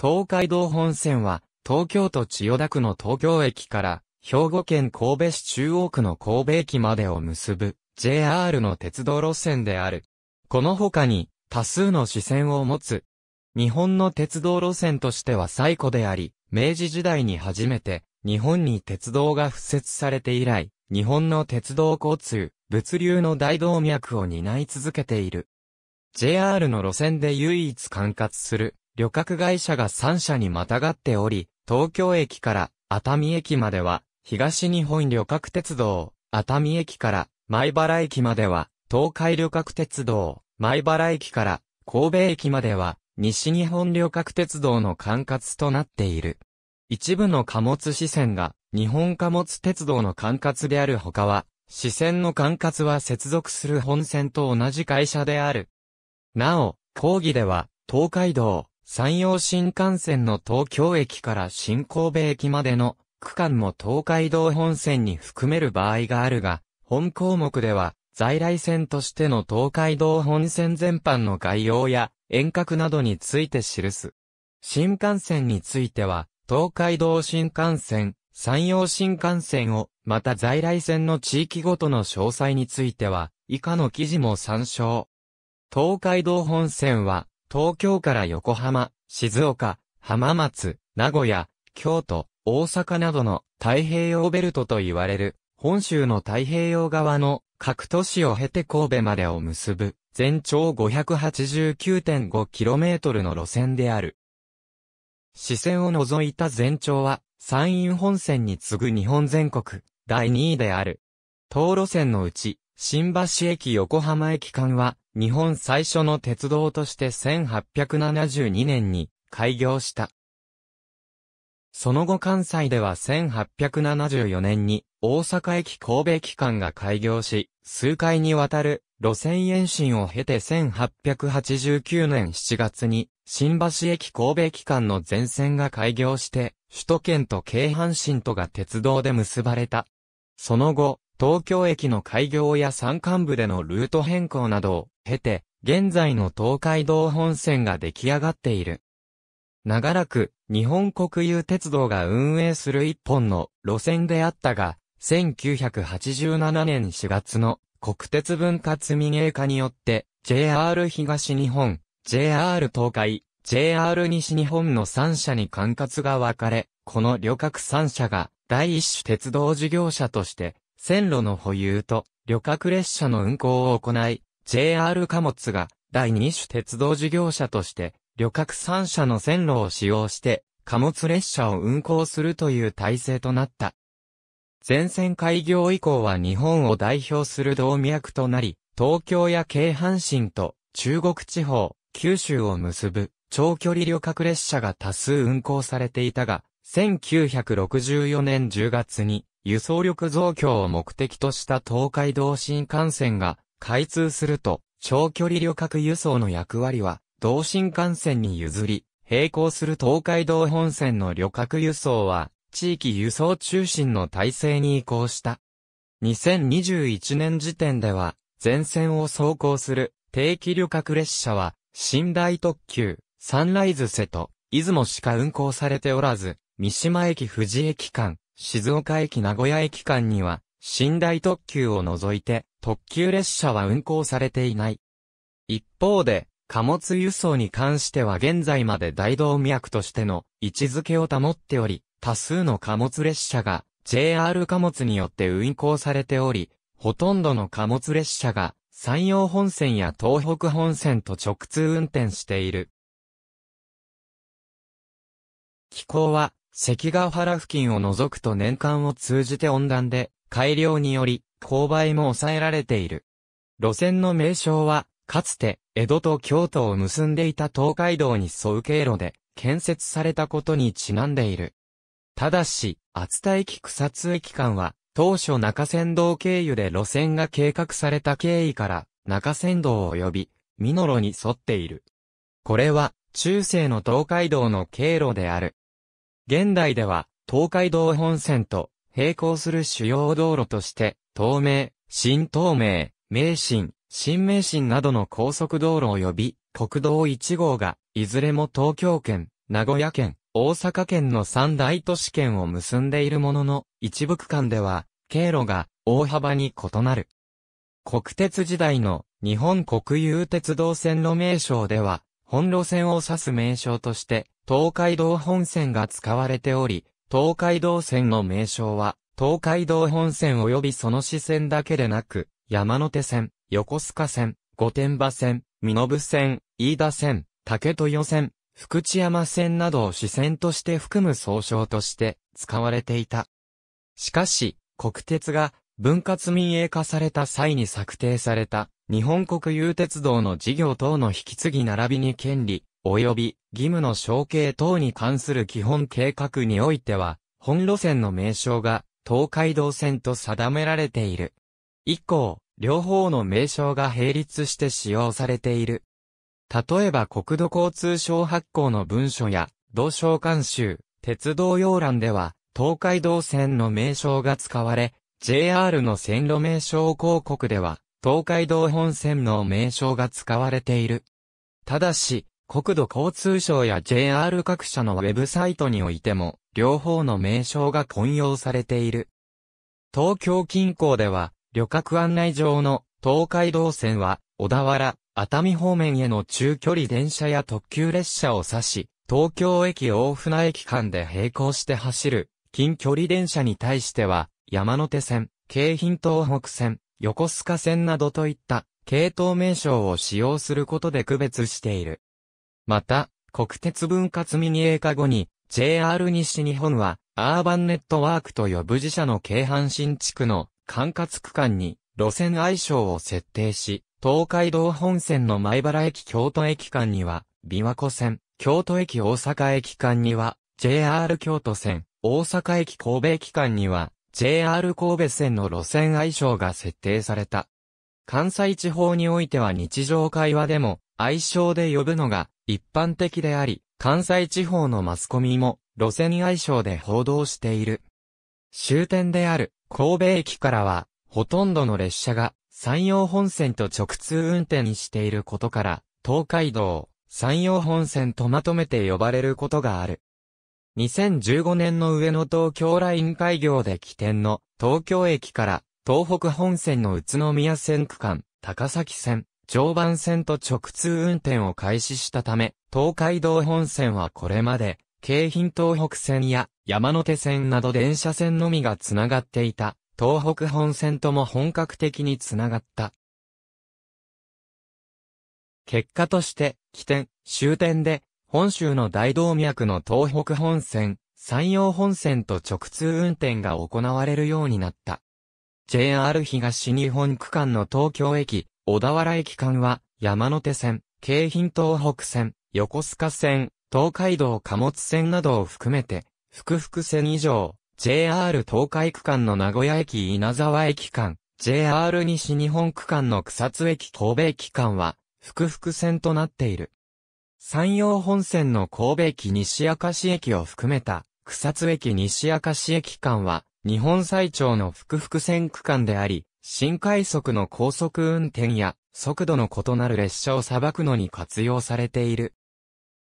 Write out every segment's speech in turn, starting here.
東海道本線は、東京都千代田区の東京駅から、兵庫県神戸市中央区の神戸駅までを結ぶ、JR の鉄道路線である。この他に、多数の支線を持つ。日本の鉄道路線としては最古であり、明治時代に初めて、日本に鉄道が付設されて以来、日本の鉄道交通、物流の大動脈を担い続けている。JR の路線で唯一管轄する旅客会社が3社にまたがっており、東京駅から熱海駅までは、東日本旅客鉄道、熱海駅から米原駅までは、東海旅客鉄道、米原駅から神戸駅までは、西日本旅客鉄道の管轄となっている。一部の貨物支線が、日本貨物鉄道の管轄であるほかは、支線の管轄は接続する本線と同じ会社である。なお、講義では、東海道、山陽新幹線の東京駅から新神戸駅までの区間も東海道本線に含める場合があるが、本項目では、在来線としての東海道本線全般の概要や遠隔などについて記す。新幹線については、東海道新幹線、山陽新幹線を、また在来線の地域ごとの詳細については、以下の記事も参照。東海道本線は、東京から横浜、静岡、浜松、名古屋、京都、大阪などの太平洋ベルトと言われる、本州の太平洋側の各都市を経て神戸までを結ぶ、全長 589.5km の路線である。視線を除いた全長は、山陰本線に次ぐ日本全国、第2位である。東路線のうち、新橋駅横浜駅間は、日本最初の鉄道として1872年に開業した。その後関西では1874年に大阪駅神戸駅間が開業し、数回にわたる路線延伸を経て1889年7月に新橋駅神戸駅間の全線が開業して、首都圏と京阪神とが鉄道で結ばれた。その後、東京駅の開業や山間部でのルート変更などを経て、現在の東海道本線が出来上がっている。長らく日本国有鉄道が運営する一本の路線であったが、1987年4月の国鉄分割民営化によって JR 東日本、JR 東海、JR 西日本の3社に管轄が分かれ、この旅客3社が第一種鉄道事業者として線路の保有と旅客列車の運行を行い、JR 貨物が第2種鉄道事業者として旅客3社の線路を使用して貨物列車を運行するという体制となった。全線開業以降は日本を代表する動脈となり、東京や京阪神と中国地方、九州を結ぶ長距離旅客列車が多数運行されていたが、1964年10月に輸送力増強を目的とした東海道新幹線が開通すると、長距離旅客輸送の役割は、同新幹線に譲り、並行する東海道本線の旅客輸送は、地域輸送中心の体制に移行した。2021年時点では、全線を走行する定期旅客列車は、寝台特急、サンライズ瀬戸、出雲しか運行されておらず、三島駅富士駅間、静岡駅名古屋駅間には、寝台特急を除いて、特急列車は運行されていない。一方で、貨物輸送に関しては現在まで大動脈としての位置づけを保っており、多数の貨物列車が JR 貨物によって運行されており、ほとんどの貨物列車が山陽本線や東北本線と直通運転している。気候は関ヶ原付近を除くと年間を通じて温暖で、改良により、勾配も抑えられている。路線の名称は、かつて、江戸と京都を結んでいた東海道に沿う経路で、建設されたことにちなんでいる。ただし、厚田駅草津駅間は、当初中山道経由で路線が計画された経緯から、中山道及び、美濃路に沿っている。これは、中世の東海道の経路である。現代では、東海道本線と並行する主要道路として、東名、新東名、名神、新名神などの高速道路及び、国道1号が、いずれも東京圏、名古屋圏、大阪圏の三大都市圏を結んでいるものの、一部区間では、経路が大幅に異なる。国鉄時代の日本国有鉄道線路名称では、本路線を指す名称として東海道本線が使われており、東海道線の名称は、東海道本線及びその支線だけでなく、山手線、横須賀線、御殿場線、身延線、飯田線、竹豊線、福知山線などを支線として含む総称として使われていた。しかし、国鉄が分割民営化された際に策定された日本国有鉄道の事業等の引き継ぎ並びに権利、及び義務の承継等に関する基本計画においては、本路線の名称が東海道線と定められている。以降、両方の名称が並立して使用されている。例えば国土交通省発行の文書や、道省監修、鉄道要覧では、東海道線の名称が使われ、JR の線路名称広告では、東海道本線の名称が使われている。ただし、国土交通省や JR 各社のウェブサイトにおいても、両方の名称が混用されている。東京近郊では、旅客案内上の東海道線は、小田原、熱海方面への中距離電車や特急列車を指し、東京駅大船駅間で並行して走る、近距離電車に対しては、山手線、京浜東北線、横須賀線などといった、系統名称を使用することで区別している。また、国鉄分割民営化後に、JR 西日本は、アーバンネットワークと呼ぶ自社の京阪新地区の管轄区間に路線愛称を設定し、東海道本線の前原駅京都駅間には、琵琶湖線、京都駅大阪駅間には、JR 京都線、大阪駅神戸駅間には、JR 神戸線の路線愛称が設定された。関西地方においては日常会話でも、愛称で呼ぶのが一般的であり、関西地方のマスコミも路線愛称で報道している。終点である神戸駅からは、ほとんどの列車が山陽本線と直通運転していることから、東海道、山陽本線とまとめて呼ばれることがある。2015年の上野東京ライン開業で起点の東京駅から東北本線の宇都宮線区間、高崎線、常磐線と直通運転を開始したため、東海道本線はこれまで、京浜東北線や山手線など電車線のみがつながっていた、東北本線とも本格的につながった。結果として、起点、終点で、本州の大動脈の東北本線、山陽本線と直通運転が行われるようになった。JR 東日本区間の東京駅、小田原駅間は、山手線、京浜東北線、横須賀線、東海道貨物線などを含めて、福福線以上、JR 東海区間の名古屋駅稲沢駅間、JR 西日本区間の草津駅神戸駅間は、福福線となっている。山陽本線の神戸駅西明石駅を含めた、草津駅西明石駅間は、日本最長の福福線区間であり、新快速の高速運転や、速度の異なる列車を裁くのに活用されている。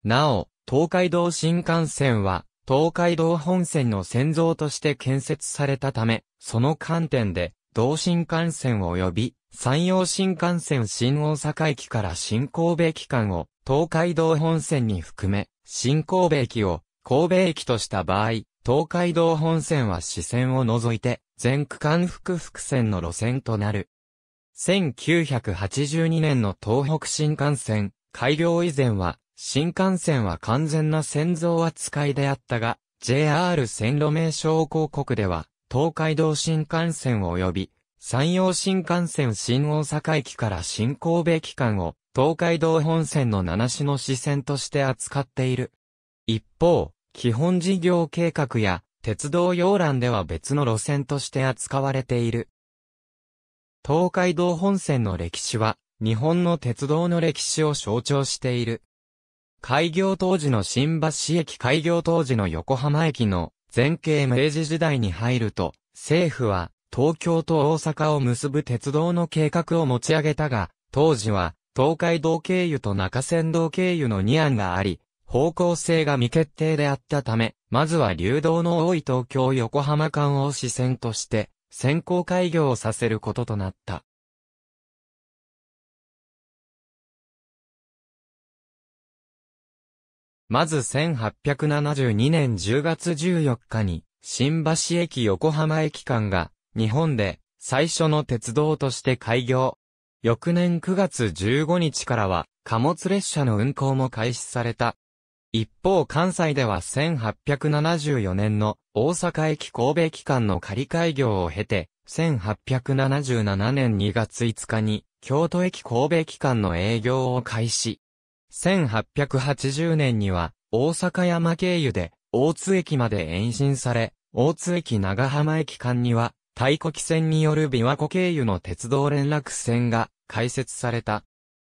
なお、東海道新幹線は、東海道本線の先導として建設されたため、その観点で、同新幹線及び、山陽新幹線新大阪駅から新神戸駅間を、東海道本線に含め、新神戸駅を、神戸駅とした場合、東海道本線は支線を除いて、全区間複々線の路線となる。1982年の東北新幹線、開業以前は、新幹線は完全な線像扱いであったが、JR 線路名称広告では、東海道新幹線及び、山陽新幹線新大阪駅から新神戸駅間を、東海道本線の七種の支線として扱っている。一方、基本事業計画や鉄道要覧では別の路線として扱われている。東海道本線の歴史は日本の鉄道の歴史を象徴している。開業当時の新橋駅開業当時の横浜駅の前景明治時代に入ると政府は東京と大阪を結ぶ鉄道の計画を持ち上げたが、当時は東海道経由と中山道経由の2案があり、方向性が未決定であったため、まずは流動の多い東京横浜間を支線として、先行開業をさせることとなった。まず1872年10月14日に、新橋駅横浜駅間が、日本で最初の鉄道として開業。翌年9月15日からは、貨物列車の運行も開始された。一方関西では1874年の大阪駅神戸駅間の仮開業を経て、1877年2月5日に京都駅神戸駅間の営業を開始。1880年には大阪山経由で大津駅まで延伸され、大津駅長浜駅間には太古汽船による琵琶湖経由の鉄道連絡船が開設された。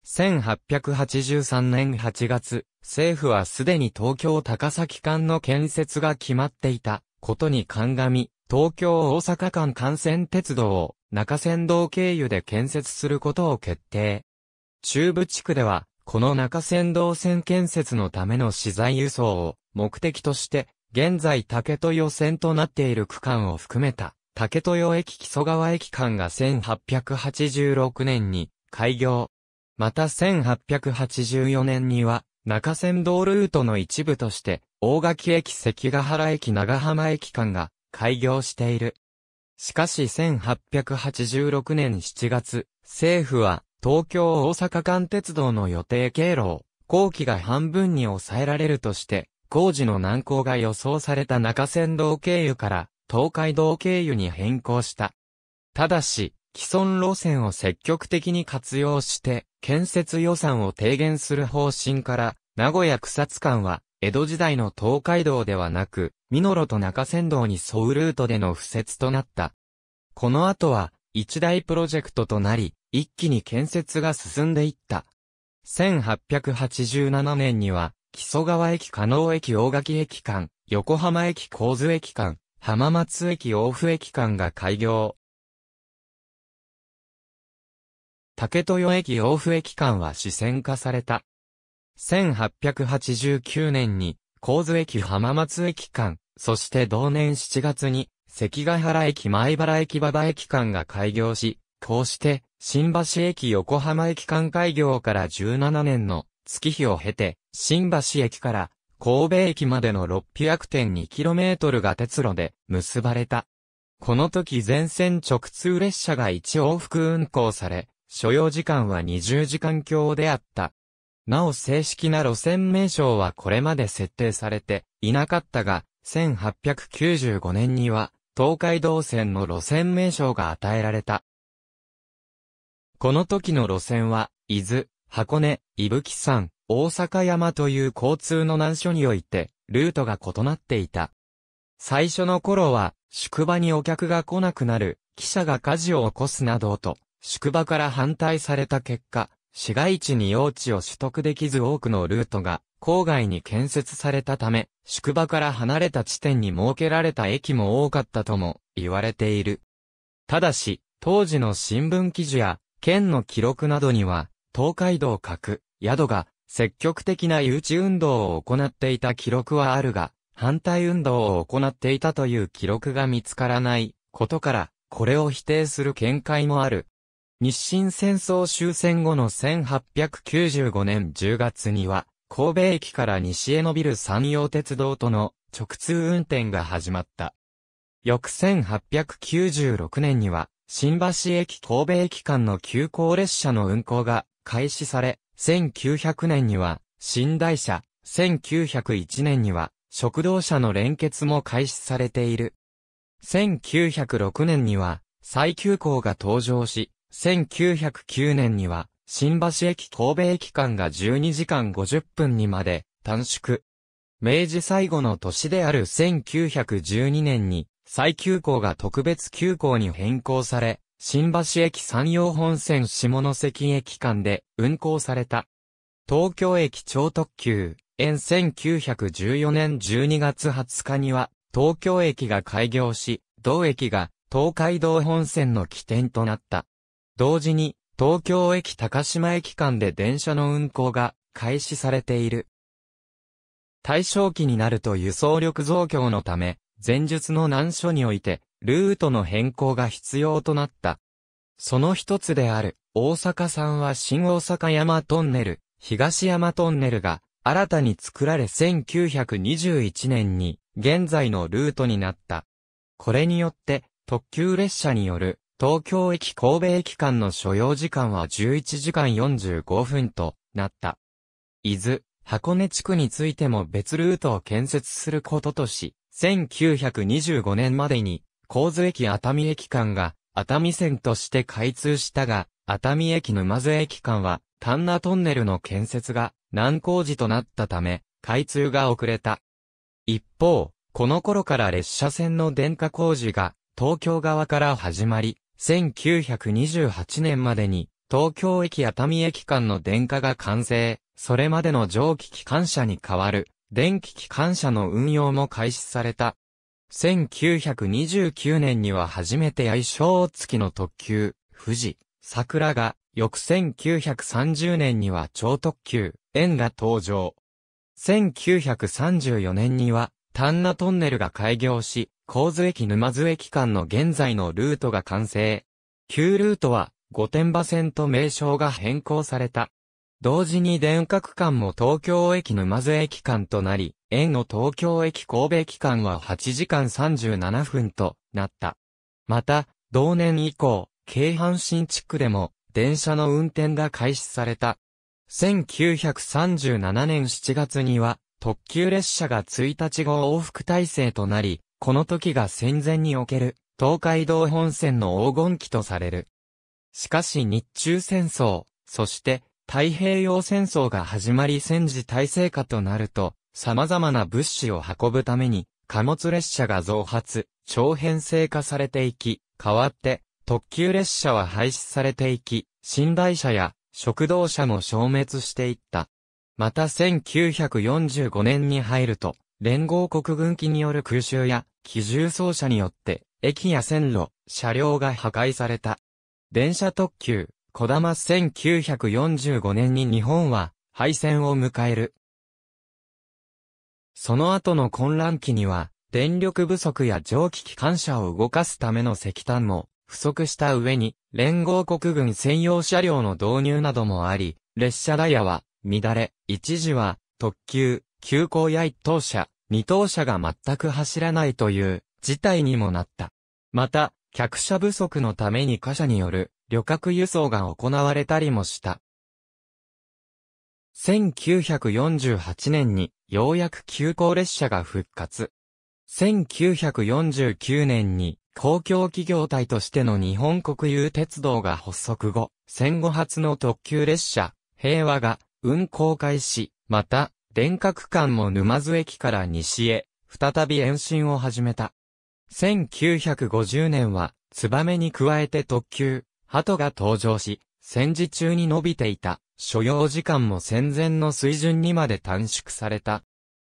1883年8月、政府はすでに東京高崎間の建設が決まっていたことに鑑み、東京大阪間幹線鉄道を中山道経由で建設することを決定。中部地区では、この中山道線建設のための資材輸送を目的として、現在竹豊線となっている区間を含めた竹豊駅木曽川駅間が1886年に開業、また1884年には、中山道ルートの一部として、大垣駅関ヶ原駅長浜駅間が開業している。しかし1886年7月、政府は東京大阪間鉄道の予定経路を工期が半分に抑えられるとして、工事の難航が予想された中山道経由から東海道経由に変更した。ただし、既存路線を積極的に活用して、建設予算を低減する方針から、名古屋草津間は、江戸時代の東海道ではなく、ミノロと中山道に沿うルートでの付設となった。この後は、一大プロジェクトとなり、一気に建設が進んでいった。1887年には、木曽川駅加納駅大垣駅間、横浜駅神津駅間、浜松駅大府駅間が開業。竹豊駅大府駅間は支線化された。1889年に、神津駅浜松駅間、そして同年7月に、関ヶ原駅前原駅馬場駅間が開業し、こうして、新橋駅横浜駅間開業から17年の月日を経て、新橋駅から神戸駅までの6 0 0 2 k m が鉄路で結ばれた。この時全線直通列車が一往復運行され、所要時間は20時間強であった。なお正式な路線名称はこれまで設定されていなかったが、1895年には東海道線の路線名称が与えられた。この時の路線は、伊豆、箱根、伊吹山、大阪山という交通の難所において、ルートが異なっていた。最初の頃は、宿場にお客が来なくなる、汽車が火事を起こすなどと、宿場から反対された結果、市街地に用地を取得できず多くのルートが郊外に建設されたため、宿場から離れた地点に設けられた駅も多かったとも言われている。ただし、当時の新聞記事や県の記録などには、東海道各宿が積極的な誘致運動を行っていた記録はあるが、反対運動を行っていたという記録が見つからないことから、これを否定する見解もある。日清戦争終戦後の1895年10月には、神戸駅から西へ伸びる山陽鉄道との直通運転が始まった。翌1896年には、新橋駅神戸駅間の急行列車の運行が開始され、1900年には、寝台車、1901年には、食堂車の連結も開始されている。1906年には、最急行が登場し、1909年には、新橋駅神戸駅間が12時間50分にまで短縮。明治最後の年である1912年に、最急行が特別急行に変更され、新橋駅山陽本線下関駅間で運行された。東京駅超特急、沿1914年12月20日には、東京駅が開業し、同駅が東海道本線の起点となった。同時に、東京駅高島駅間で電車の運行が開始されている。対象期になると輸送力増強のため、前述の難所において、ルートの変更が必要となった。その一つである、大阪んは新大阪山トンネル、東山トンネルが、新たに作られ1921年に、現在のルートになった。これによって、特急列車による東京駅神戸駅間の所要時間は11時間45分となった。伊豆、箱根地区についても別ルートを建設することとし、1925年までに、神津駅熱海駅間が熱海線として開通したが、熱海駅沼津駅間は、丹那トンネルの建設が難工事となったため、開通が遅れた。一方、この頃から列車線の電化工事が東京側から始まり、1928年までに、東京駅熱海駅間の電化が完成、それまでの蒸気機関車に代わる、電気機関車の運用も開始された。1929年には初めて愛称付きの特急、富士、桜が、翌1930年には超特急、円が登場。1934年には、丹那トンネルが開業し、神津駅沼津駅間の現在のルートが完成。旧ルートは、御殿場線と名称が変更された。同時に電化区間も東京駅沼津駅間となり、円の東京駅神戸駅間は8時間37分となった。また、同年以降、京阪新地区でも電車の運転が開始された。1937年7月には、特急列車が1日後往復体制となり、この時が戦前における東海道本線の黄金期とされる。しかし日中戦争、そして太平洋戦争が始まり戦時体制下となると、様々な物資を運ぶために、貨物列車が増発、長編成化されていき、代わって、特急列車は廃止されていき、寝台車や食堂車も消滅していった。また1945年に入ると、連合国軍機による空襲や、機銃奏者によって、駅や線路、車両が破壊された。電車特急、小玉1945年に日本は、敗戦を迎える。その後の混乱期には、電力不足や蒸気機関車を動かすための石炭も不足した上に、連合国軍専用車両の導入などもあり、列車ダイヤは乱れ、一時は、特急、急行や一等車、二等車が全く走らないという事態にもなった。また、客車不足のために貨車による旅客輸送が行われたりもした。1948年にようやく急行列車が復活。1949年に公共企業体としての日本国有鉄道が発足後、戦後初の特急列車、平和が運行開始、また、電角間も沼津駅から西へ、再び延伸を始めた。1950年は、ツバメに加えて特急、鳩が登場し、戦時中に伸びていた、所要時間も戦前の水準にまで短縮された。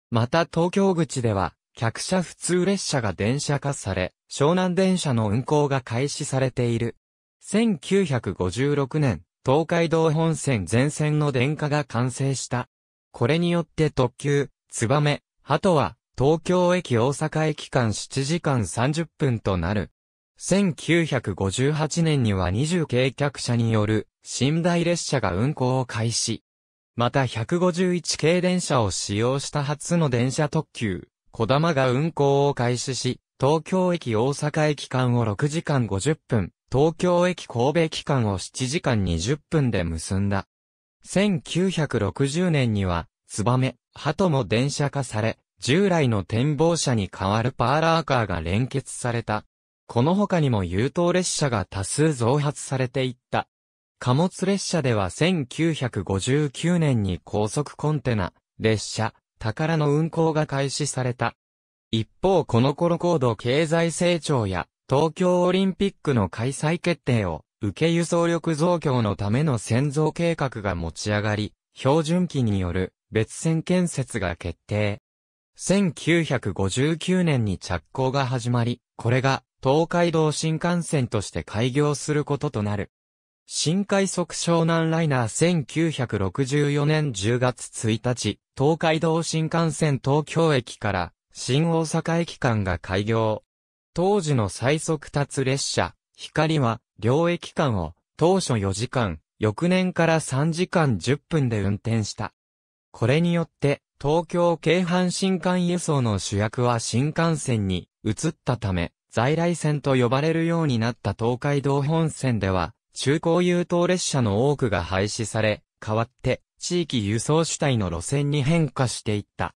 また東京口では、客車普通列車が電車化され、湘南電車の運行が開始されている。1956年、東海道本線全線の電化が完成した。これによって特急、つばめ、ハとは、東京駅大阪駅間7時間30分となる。1958年には20軽客車による寝台列車が運行を開始。また151系電車を使用した初の電車特急、小玉が運行を開始し、東京駅大阪駅間を6時間50分、東京駅神戸期間を7時間20分で結んだ。1960年には、ツバメ、鳩も電車化され、従来の展望車に代わるパーラーカーが連結された。この他にも優等列車が多数増発されていった。貨物列車では1959年に高速コンテナ、列車、宝の運行が開始された。一方この頃高度経済成長や東京オリンピックの開催決定を受け輸送力増強のための先造計画が持ち上がり、標準機による別線建設が決定。1959年に着工が始まり、これが東海道新幹線として開業することとなる。新快速湘南ライナー1964年10月1日、東海道新幹線東京駅から新大阪駅間が開業。当時の最速達列車、光は、両駅間を、当初4時間、翌年から3時間10分で運転した。これによって、東京京阪新幹輸送の主役は新幹線に移ったため、在来線と呼ばれるようになった東海道本線では、中高優等列車の多くが廃止され、代わって、地域輸送主体の路線に変化していった。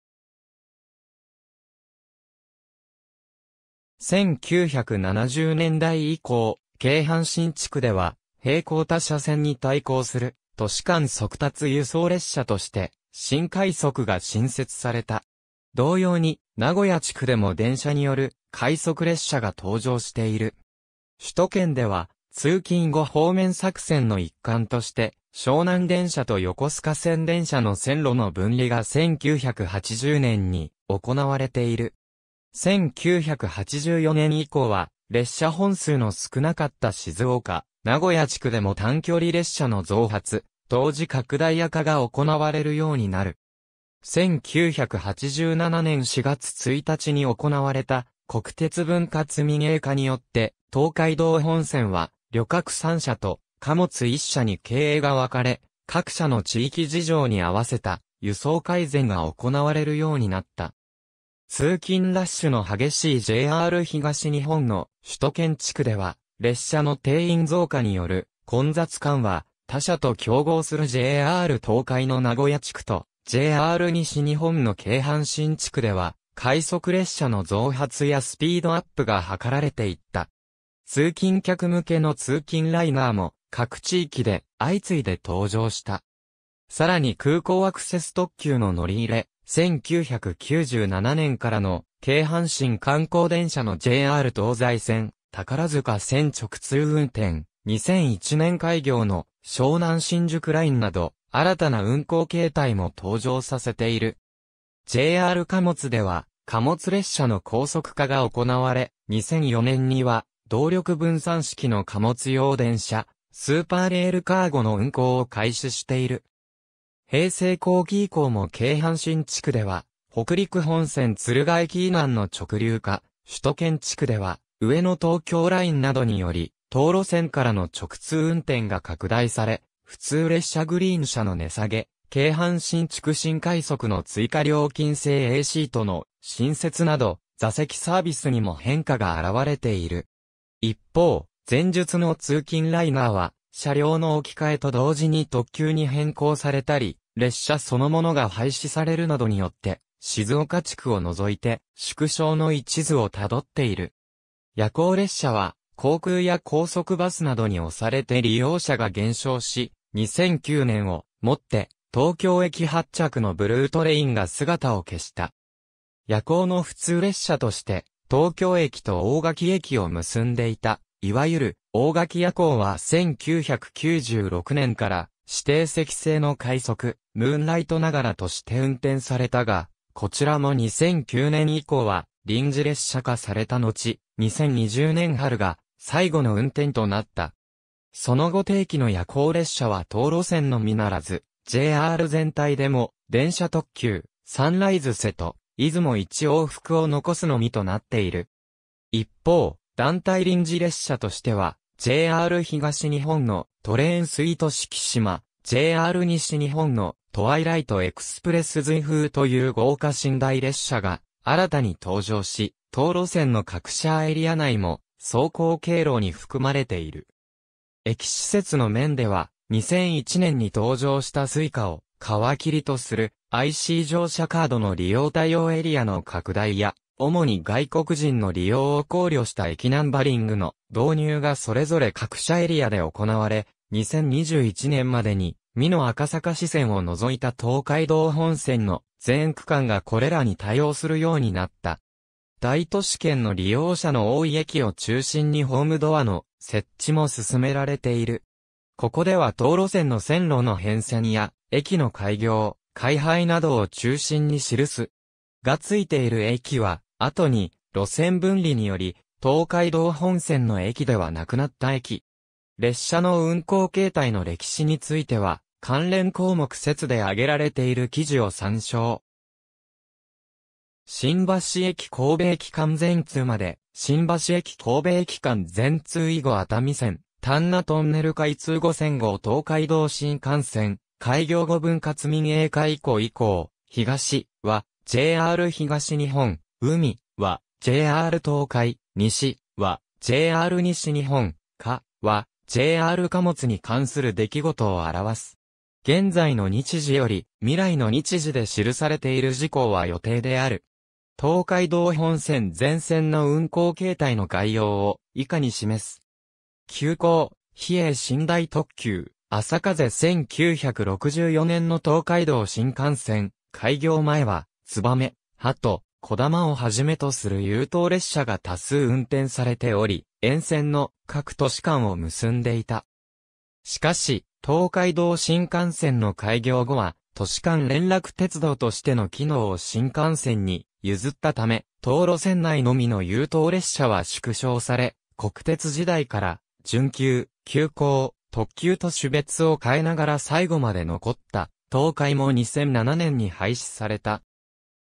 1970年代以降、京阪新地区では、平行他車線に対抗する、都市間速達輸送列車として、新快速が新設された。同様に、名古屋地区でも電車による快速列車が登場している。首都圏では、通勤後方面作戦の一環として、湘南電車と横須賀線電車の線路の分離が1980年に行われている。1984年以降は、列車本数の少なかった静岡、名古屋地区でも短距離列車の増発、当時拡大化が行われるようになる。1987年4月1日に行われた国鉄分割民営化によって東海道本線は旅客3社と貨物1社に経営が分かれ各社の地域事情に合わせた輸送改善が行われるようになった。通勤ラッシュの激しい JR 東日本の首都圏地区では、列車の定員増加による混雑感は、他社と競合する JR 東海の名古屋地区と JR 西日本の京阪神地区では、快速列車の増発やスピードアップが図られていった。通勤客向けの通勤ライナーも各地域で相次いで登場した。さらに空港アクセス特急の乗り入れ、1997年からの京阪神観光電車の JR 東西線、宝塚線直通運転、2001年開業の湘南新宿ラインなど、新たな運行形態も登場させている。JR 貨物では、貨物列車の高速化が行われ、2004年には、動力分散式の貨物用電車、スーパーレールカーゴの運行を開始している。平成後期以降も京阪神地区では、北陸本線鶴ヶ駅以南の直流化、首都圏地区では、上野東京ラインなどにより、道路線からの直通運転が拡大され、普通列車グリーン車の値下げ、京阪神地区新快速の追加料金制 A c との新設など、座席サービスにも変化が現れている。一方、前述の通勤ライナーは、車両の置き換えと同時に特急に変更されたり、列車そのものが廃止されるなどによって、静岡地区を除いて縮小の一途をたどっている。夜行列車は航空や高速バスなどに押されて利用者が減少し、2009年をもって東京駅発着のブルートレインが姿を消した。夜行の普通列車として東京駅と大垣駅を結んでいたいわゆる、大垣夜行は1996年から指定席制の快速、ムーンライトながらとして運転されたが、こちらも2009年以降は臨時列車化された後、2020年春が最後の運転となった。その後定期の夜行列車は道路線のみならず、JR 全体でも電車特急、サンライズ瀬戸、出雲一往復を残すのみとなっている。一方、団体臨時列車としては、JR 東日本のトレーンスイート式島、JR 西日本のトワイライトエクスプレス随風という豪華寝台列車が新たに登場し、東路線の各社エリア内も走行経路に含まれている。駅施設の面では、2001年に登場したスイカを皮切りとする IC 乗車カードの利用対応エリアの拡大や、主に外国人の利用を考慮した駅ナンバリングの導入がそれぞれ各社エリアで行われ、2021年までに、美濃赤坂支線を除いた東海道本線の全区間がこれらに対応するようになった。大都市圏の利用者の多い駅を中心にホームドアの設置も進められている。ここでは道路線の線路の変遷や、駅の開業、開廃などを中心に記す。がついている駅は、後に路線分離により東海道本線の駅ではなくなった駅。列車の運行形態の歴史については関連項目説で挙げられている記事を参照。新橋駅神戸駅間全通まで、新橋駅神戸駅間全通以後熱海線、丹那トンネル開通後戦後東海道新幹線、開業後分割民営化以降以降、東は JR 東日本、海は JR 東海、西は JR 西日本、かは JR 貨物に関する出来事を表す。現在の日時より未来の日時で記されている事項は予定である。東海道本線全線の運行形態の概要を以下に示す。急行、比叡寝台特急、朝風1964年の東海道新幹線、開業前は、燕、鳩、小玉をはじめとする優等列車が多数運転されており、沿線の各都市間を結んでいた。しかし、東海道新幹線の開業後は、都市間連絡鉄道としての機能を新幹線に譲ったため、東路線内のみの優等列車は縮小され、国鉄時代から、準急、急行、特急と種別を変えながら最後まで残った、東海も2007年に廃止された。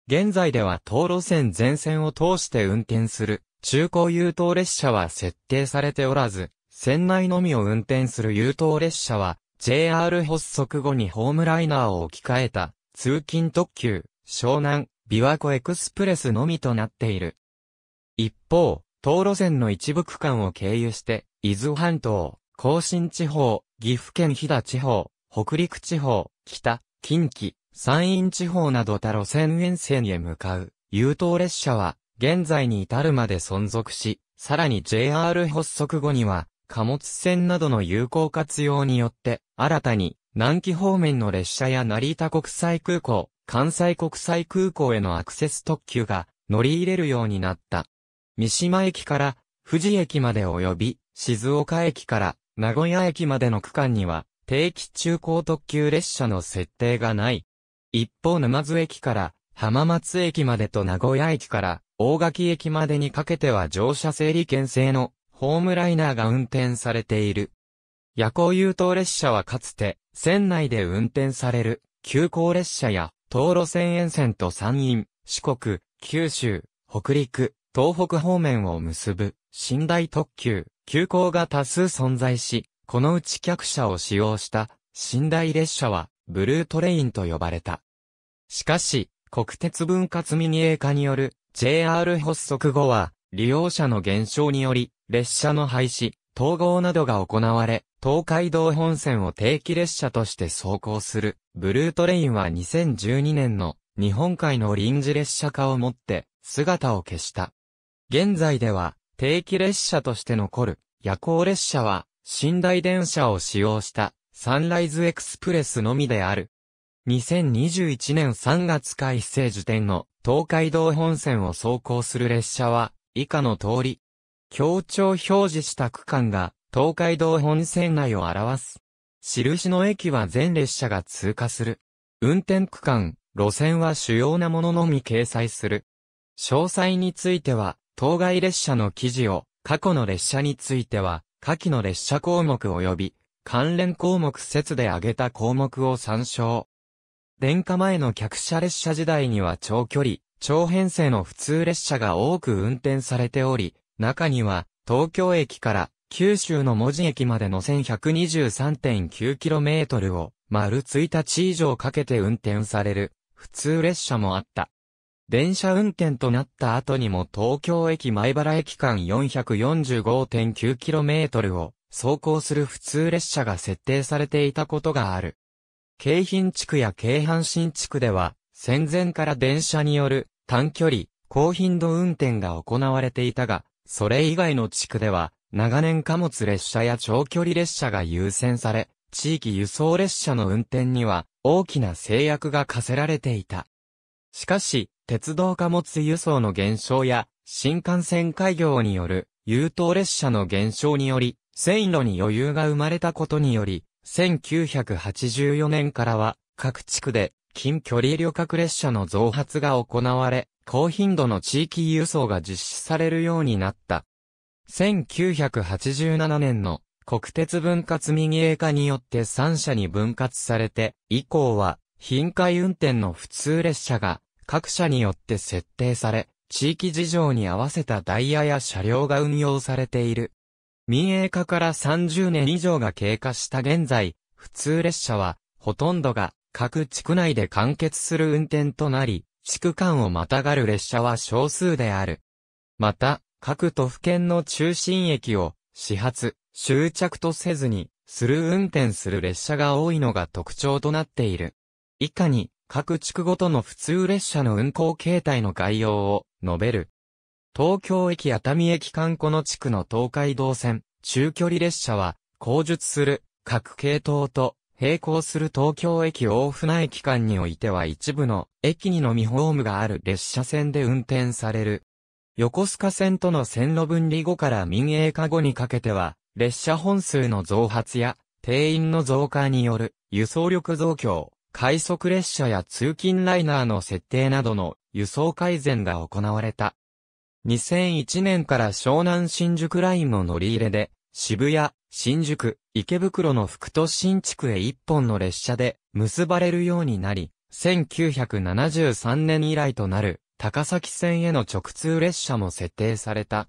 現在では東路線全線を通して運転する中高優等列車は設定されておらず、線内のみを運転する優等列車は JR 発足後にホームライナーを置き換えた通勤特急、湘南、琵琶湖エクスプレスのみとなっている。一方、東路線の一部区間を経由して、伊豆半島、甲信地方、岐阜県飛騨地方、北陸地方、北、近畿、山陰地方など他路線沿線へ向かう、優等列車は、現在に至るまで存続し、さらに JR 発足後には、貨物船などの有効活用によって、新たに、南紀方面の列車や成田国際空港、関西国際空港へのアクセス特急が乗り入れるようになった。三島駅から富士駅まで及び、静岡駅から名古屋駅までの区間には、定期中高特急列車の設定がない。一方沼津駅から浜松駅までと名古屋駅から大垣駅までにかけては乗車整理券制のホームライナーが運転されている。夜行優等列車はかつて、船内で運転される、急行列車や、東路線沿線と山陰、四国、九州、北陸、東北方面を結ぶ、寝台特急、急行が多数存在し、このうち客車を使用した、寝台列車は、ブルートレインと呼ばれた。しかし、国鉄分割民営化による JR 発足後は、利用者の減少により、列車の廃止、統合などが行われ、東海道本線を定期列車として走行する、ブルートレインは2012年の日本海の臨時列車化をもって、姿を消した。現在では、定期列車として残る、夜行列車は、寝台電車を使用した、サンライズエクスプレスのみである。2021年3月開成時点の東海道本線を走行する列車は以下の通り、強調表示した区間が東海道本線内を表す。印の駅は全列車が通過する。運転区間、路線は主要なもののみ掲載する。詳細については、当該列車の記事を、過去の列車については、下記の列車項目及び、関連項目説で挙げた項目を参照。電化前の客車列車時代には長距離、長編成の普通列車が多く運転されており、中には、東京駅から九州の門司駅までの 1123.9km を、丸1日以上かけて運転される、普通列車もあった。電車運転となった後にも東京駅前原駅間 445.9km を走行する普通列車が設定されていたことがある。京浜地区や京阪神地区では、戦前から電車による短距離、高頻度運転が行われていたが、それ以外の地区では、長年貨物列車や長距離列車が優先され、地域輸送列車の運転には大きな制約が課せられていた。しかし、鉄道貨物輸送の減少や、新幹線開業による優等列車の減少により、線路に余裕が生まれたことにより、1984年からは各地区で近距離旅客列車の増発が行われ、高頻度の地域輸送が実施されるようになった。1987年の国鉄分割民営化によって3社に分割されて、以降は頻回運転の普通列車が各社によって設定され、地域事情に合わせたダイヤや車両が運用されている。民営化から30年以上が経過した現在、普通列車は、ほとんどが各地区内で完結する運転となり、地区間をまたがる列車は少数である。また、各都府県の中心駅を始発、終着とせずに、スルー運転する列車が多いのが特徴となっている。以下に、各地区ごとの普通列車の運行形態の概要を述べる。東京駅熱海駅間この地区の東海道線、中距離列車は、後述する各系統と並行する東京駅大船駅間においては一部の駅にのみホームがある列車線で運転される。横須賀線との線路分離後から民営化後にかけては、列車本数の増発や定員の増加による輸送力増強、快速列車や通勤ライナーの設定などの輸送改善が行われた。2001年から湘南新宿ラインの乗り入れで、渋谷、新宿、池袋の福都新区へ一本の列車で結ばれるようになり、1973年以来となる高崎線への直通列車も設定された。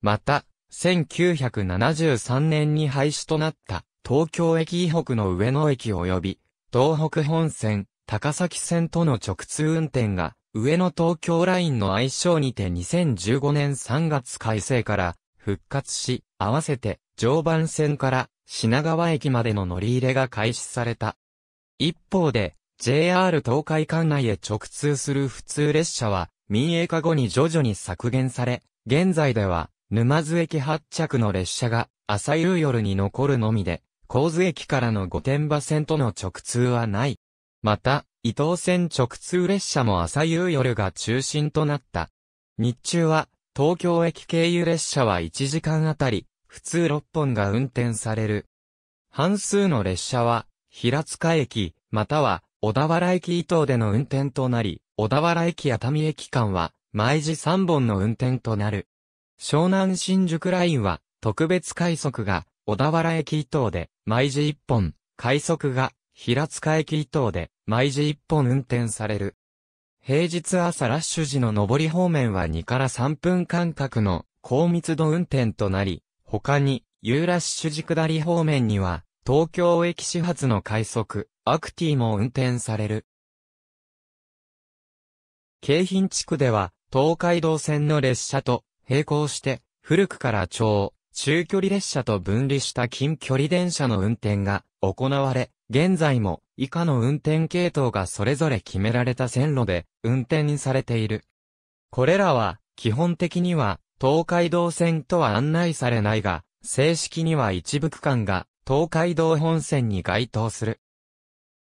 また、1973年に廃止となった東京駅以北の上野駅及び東北本線、高崎線との直通運転が上野東京ラインの愛称にて2015年3月改正から復活し、合わせて常磐線から品川駅までの乗り入れが開始された。一方で、JR 東海管内へ直通する普通列車は民営化後に徐々に削減され、現在では沼津駅発着の列車が朝夕夜に残るのみで、神津駅からの御殿場線との直通はない。また、伊東線直通列車も朝夕夜が中心となった。日中は、東京駅経由列車は1時間あたり、普通6本が運転される。半数の列車は、平塚駅、または、小田原駅伊東での運転となり、小田原駅熱海駅間は、毎時3本の運転となる。湘南新宿ラインは、特別快速が、小田原駅伊東で、毎時1本、快速が、平塚駅伊東で、毎時1本運転される。平日朝ラッシュ時の上り方面は2から3分間隔の高密度運転となり、他に、ユーラッシュ時下り方面には、東京駅始発の快速、アクティも運転される。京浜地区では、東海道線の列車と並行して、古くから超、中距離列車と分離した近距離電車の運転が行われ、現在も以下の運転系統がそれぞれ決められた線路で運転されている。これらは基本的には東海道線とは案内されないが、正式には一部区間が東海道本線に該当する。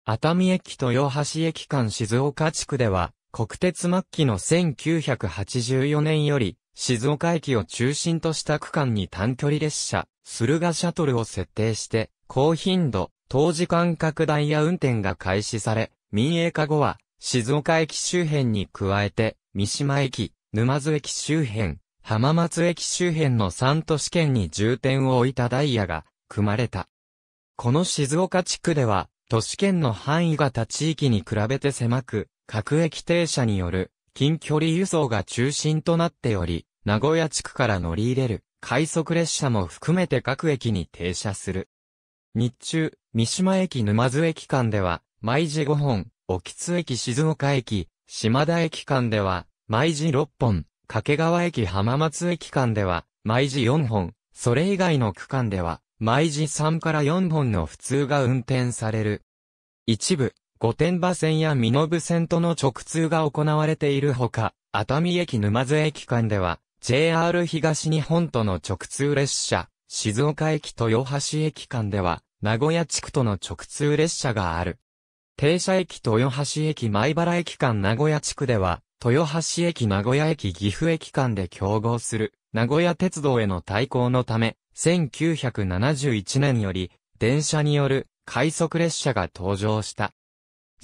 熱海駅と豊橋駅間静岡地区では、国鉄末期の1984年より、静岡駅を中心とした区間に短距離列車、駿河シャトルを設定して、高頻度、当時間拡大や運転が開始され、民営化後は、静岡駅周辺に加えて、三島駅、沼津駅周辺、浜松駅周辺の3都市圏に重点を置いたダイヤが組まれた。この静岡地区では、都市圏の範囲が他地域に比べて狭く、各駅停車による近距離輸送が中心となっており、名古屋地区から乗り入れる快速列車も含めて各駅に停車する。日中、三島駅沼津駅間では、毎時5本、沖津駅静岡駅、島田駅間では、毎時6本、掛川駅浜松駅間では、毎時4本、それ以外の区間では、毎時3から4本の普通が運転される。一部、御殿場線や身延線との直通が行われているほか、熱海駅沼津駅間では、JR 東日本との直通列車、静岡駅豊橋駅間では、名古屋地区との直通列車がある。停車駅豊橋駅前原駅間名古屋地区では、豊橋駅名古屋駅岐阜駅間で競合する、名古屋鉄道への対抗のため、1971年より、電車による、快速列車が登場した。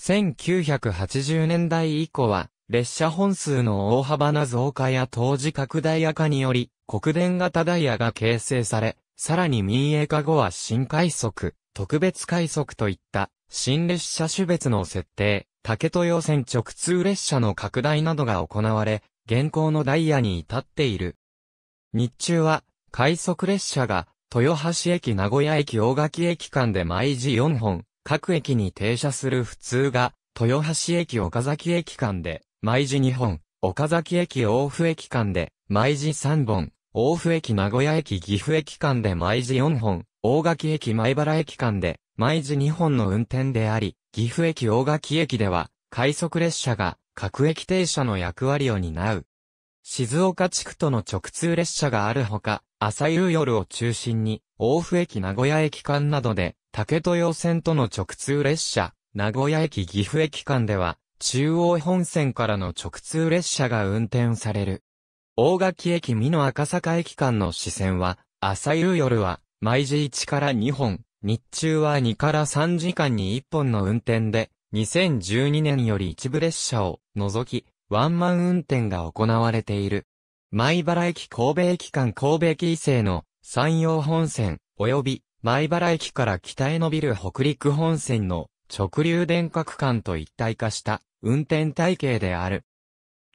1980年代以降は、列車本数の大幅な増加や当時拡大赤により、国電型ダイヤが形成され、さらに民営化後は新快速、特別快速といった新列車種別の設定、竹豊線直通列車の拡大などが行われ、現行のダイヤに至っている。日中は快速列車が豊橋駅名古屋駅大垣駅間で毎時4本、各駅に停車する普通が、豊橋駅岡崎駅間で毎時2本、岡崎駅大府駅間で毎時3本、大府駅名古屋駅岐阜駅間で毎時4本、大垣駅前原駅間で毎時2本の運転であり、岐阜駅大垣駅では、快速列車が各駅停車の役割を担う。静岡地区との直通列車があるほか、朝夕夜を中心に、大府駅名古屋駅間などで、竹豊線との直通列車、名古屋駅岐阜駅間では、中央本線からの直通列車が運転される。大垣駅美濃赤坂駅間の支線は、朝夕夜は、毎時1から2本、日中は2から3時間に1本の運転で、2012年より一部列車を除き、ワンマン運転が行われている。米原駅神戸駅間神戸駅伊勢の山陽本線、及び米原駅から北へ伸びる北陸本線の直流電角間と一体化した運転体系である。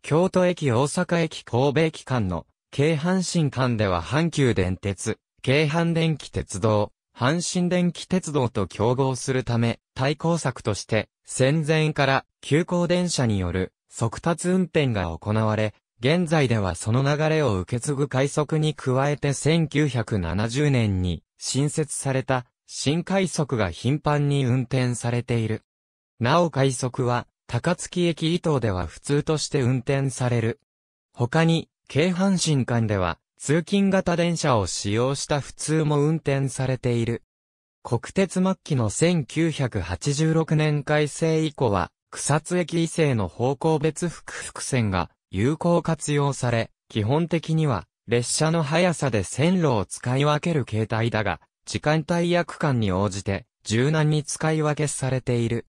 京都駅大阪駅神戸駅間の、京阪神間では阪急電鉄、京阪電気鉄道、阪神電気鉄道と競合するため、対抗策として、戦前から急行電車による速達運転が行われ、現在ではその流れを受け継ぐ快速に加えて1970年に新設された新快速が頻繁に運転されている。なお快速は高槻駅伊東では普通として運転される。他に、京阪神間では、通勤型電車を使用した普通も運転されている。国鉄末期の1986年改正以降は、草津駅以西の方向別複々線が有効活用され、基本的には列車の速さで線路を使い分ける形態だが、時間帯や区間に応じて柔軟に使い分けされている。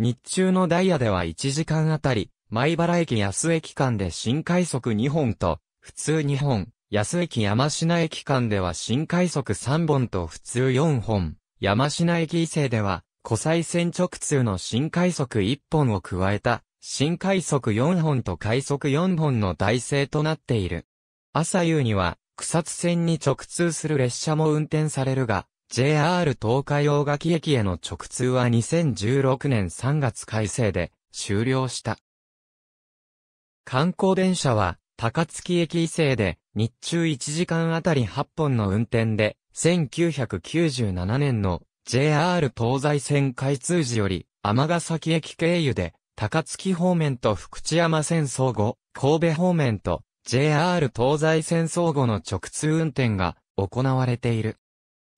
日中のダイヤでは1時間あたり、米原駅安駅間で新快速2本と、普通2本、安駅山品駅間では新快速3本と普通4本、山品駅伊勢では、湖西線直通の新快速1本を加えた、新快速4本と快速4本の台制となっている。朝夕には、草津線に直通する列車も運転されるが、JR 東海大垣駅への直通は2016年3月改正で終了した。観光電車は高槻駅以西で日中1時間あたり8本の運転で1997年の JR 東西線開通時より尼崎駅経由で高槻方面と福知山線相互、神戸方面と JR 東西線相互の直通運転が行われている。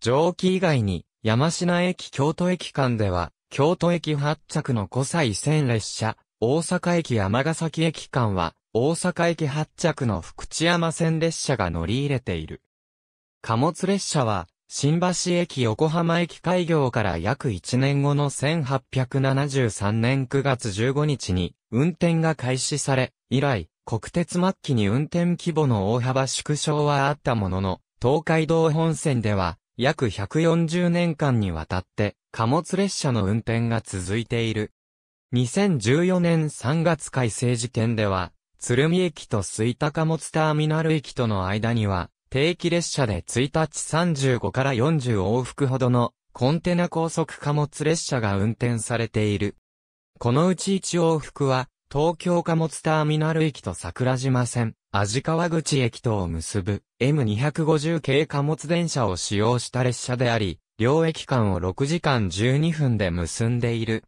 蒸気以外に、山科駅京都駅間では、京都駅発着の古西線列車、大阪駅山ヶ崎駅間は、大阪駅発着の福知山線列車が乗り入れている。貨物列車は、新橋駅横浜駅開業から約1年後の1873年9月15日に運転が開始され、以来、国鉄末期に運転規模の大幅縮小はあったものの、東海道本線では約140年間にわたって貨物列車の運転が続いている。2014年3月改正時点では、鶴見駅と水田貨物ターミナル駅との間には、定期列車で1日35から40往復ほどのコンテナ高速貨物列車が運転されている。このうち1往復は東京貨物ターミナル駅と桜島線、味川口駅とを結ぶ M250 系貨物電車を使用した列車であり、両駅間を6時間12分で結んでいる。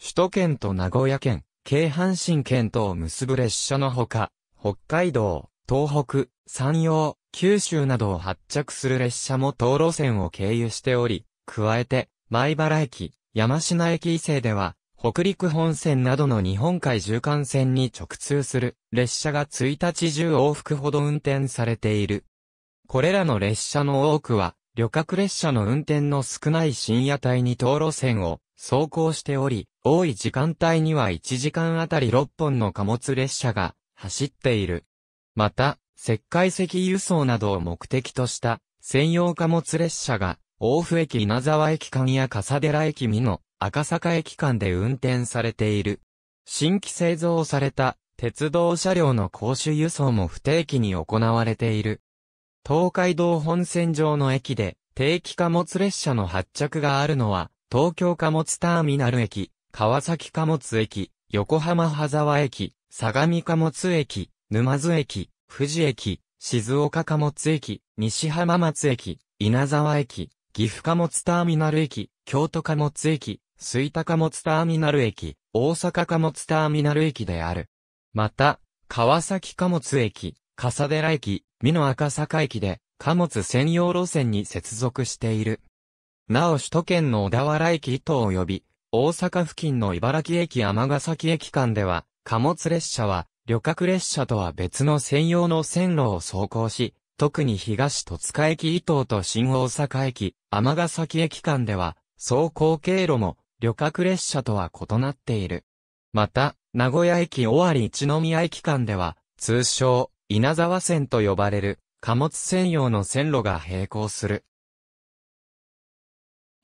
首都圏と名古屋県、京阪神県とを結ぶ列車のほか、北海道、東北、山陽、九州などを発着する列車も道路線を経由しており、加えて、前原駅、山品駅伊勢では、北陸本線などの日本海縦貫線に直通する列車が1日10往復ほど運転されている。これらの列車の多くは、旅客列車の運転の少ない深夜帯に道路線を走行しており、多い時間帯には1時間あたり6本の貨物列車が走っている。また、石灰石輸送などを目的とした専用貨物列車が、大府駅稲沢駅間や笠寺駅美濃、赤坂駅間で運転されている。新規製造された鉄道車両の公衆輸送も不定期に行われている。東海道本線上の駅で定期貨物列車の発着があるのは、東京貨物ターミナル駅、川崎貨物駅、横浜羽沢駅、相模貨物駅、沼津駅、富士駅、静岡貨物駅、西浜松駅、稲沢駅、岐阜貨物ターミナル駅、京都貨物駅、水田貨物ターミナル駅、大阪貨物ターミナル駅である。また、川崎貨物駅、笠寺駅、美濃赤坂駅で、貨物専用路線に接続している。なお首都圏の小田原駅伊東及び、大阪付近の茨城駅天ヶ崎駅間では、貨物列車は、旅客列車とは別の専用の線路を走行し、特に東戸塚駅伊東と新大阪駅、天ヶ崎駅間では、走行経路も旅客列車とは異なっている。また、名古屋駅尾張一宮駅間では、通称、稲沢線と呼ばれる、貨物専用の線路が並行する。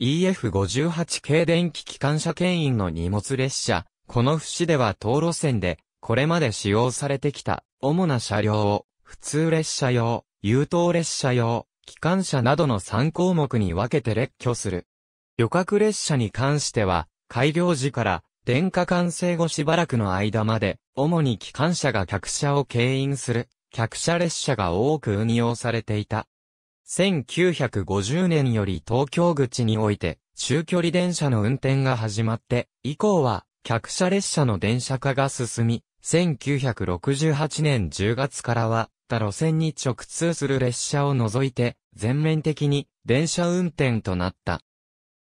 EF58 系電気機関車牽引の荷物列車、この節では当路線で、これまで使用されてきた、主な車両を、普通列車用、優等列車用、機関車などの3項目に分けて列挙する。旅客列車に関しては、開業時から電化完成後しばらくの間まで、主に機関車が客車を牽引する、客車列車が多く運用されていた。1950年より東京口において、中距離電車の運転が始まって、以降は、客車列車の電車化が進み、1968年10月からは、他路線に直通する列車を除いて、全面的に電車運転となった。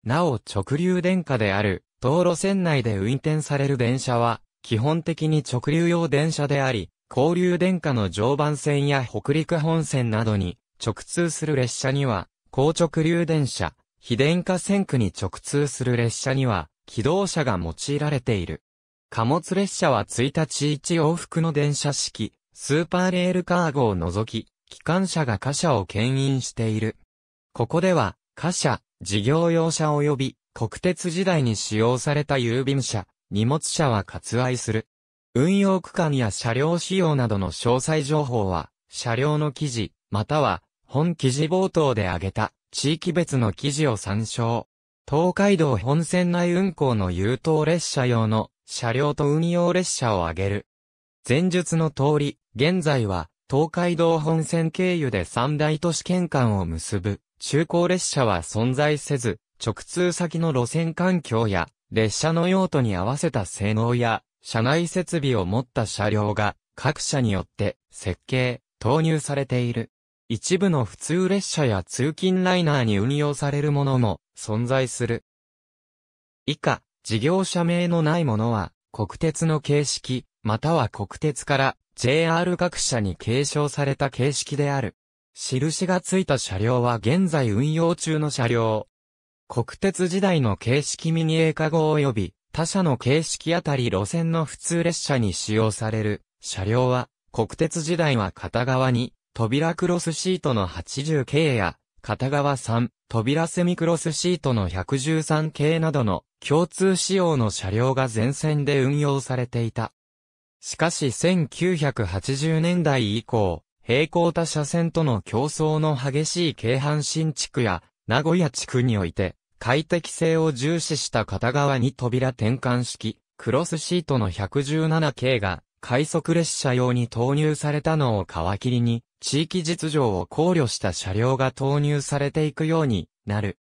なお直流電化である、道路線内で運転される電車は、基本的に直流用電車であり、交流電化の常磐線や北陸本線などに直通する列車には、高直流電車、非電化線区に直通する列車には、機動車が用いられている。貨物列車は1日1往復の電車式、スーパーレールカーゴを除き、機関車が貨車を牽引している。ここでは、貨車、事業用車及び国鉄時代に使用された郵便車、荷物車は割愛する。運用区間や車両仕様などの詳細情報は、車両の記事、または、本記事冒頭で挙げた、地域別の記事を参照。東海道本線内運行の優等列車用の車両と運用列車を挙げる。前述の通り、現在は東海道本線経由で三大都市圏間を結ぶ就航列車は存在せず、直通先の路線環境や、列車の用途に合わせた性能や、車内設備を持った車両が、各社によって設計、投入されている。一部の普通列車や通勤ライナーに運用されるものも存在する。以下、事業者名のないものは、国鉄の形式、または国鉄から JR 各社に継承された形式である。印がついた車両は現在運用中の車両。国鉄時代の形式ミニ A カ号及び他社の形式あたり路線の普通列車に使用される車両は国鉄時代は片側に扉クロスシートの 80K や片側3扉セミクロスシートの 113K 系などの共通仕様の車両が全線で運用されていた。しかし1980年代以降、平行他車線との競争の激しい京阪新地区や名古屋地区において、快適性を重視した片側に扉転換式、クロスシートの 117K が、快速列車用に投入されたのを皮切りに、地域実情を考慮した車両が投入されていくようになる。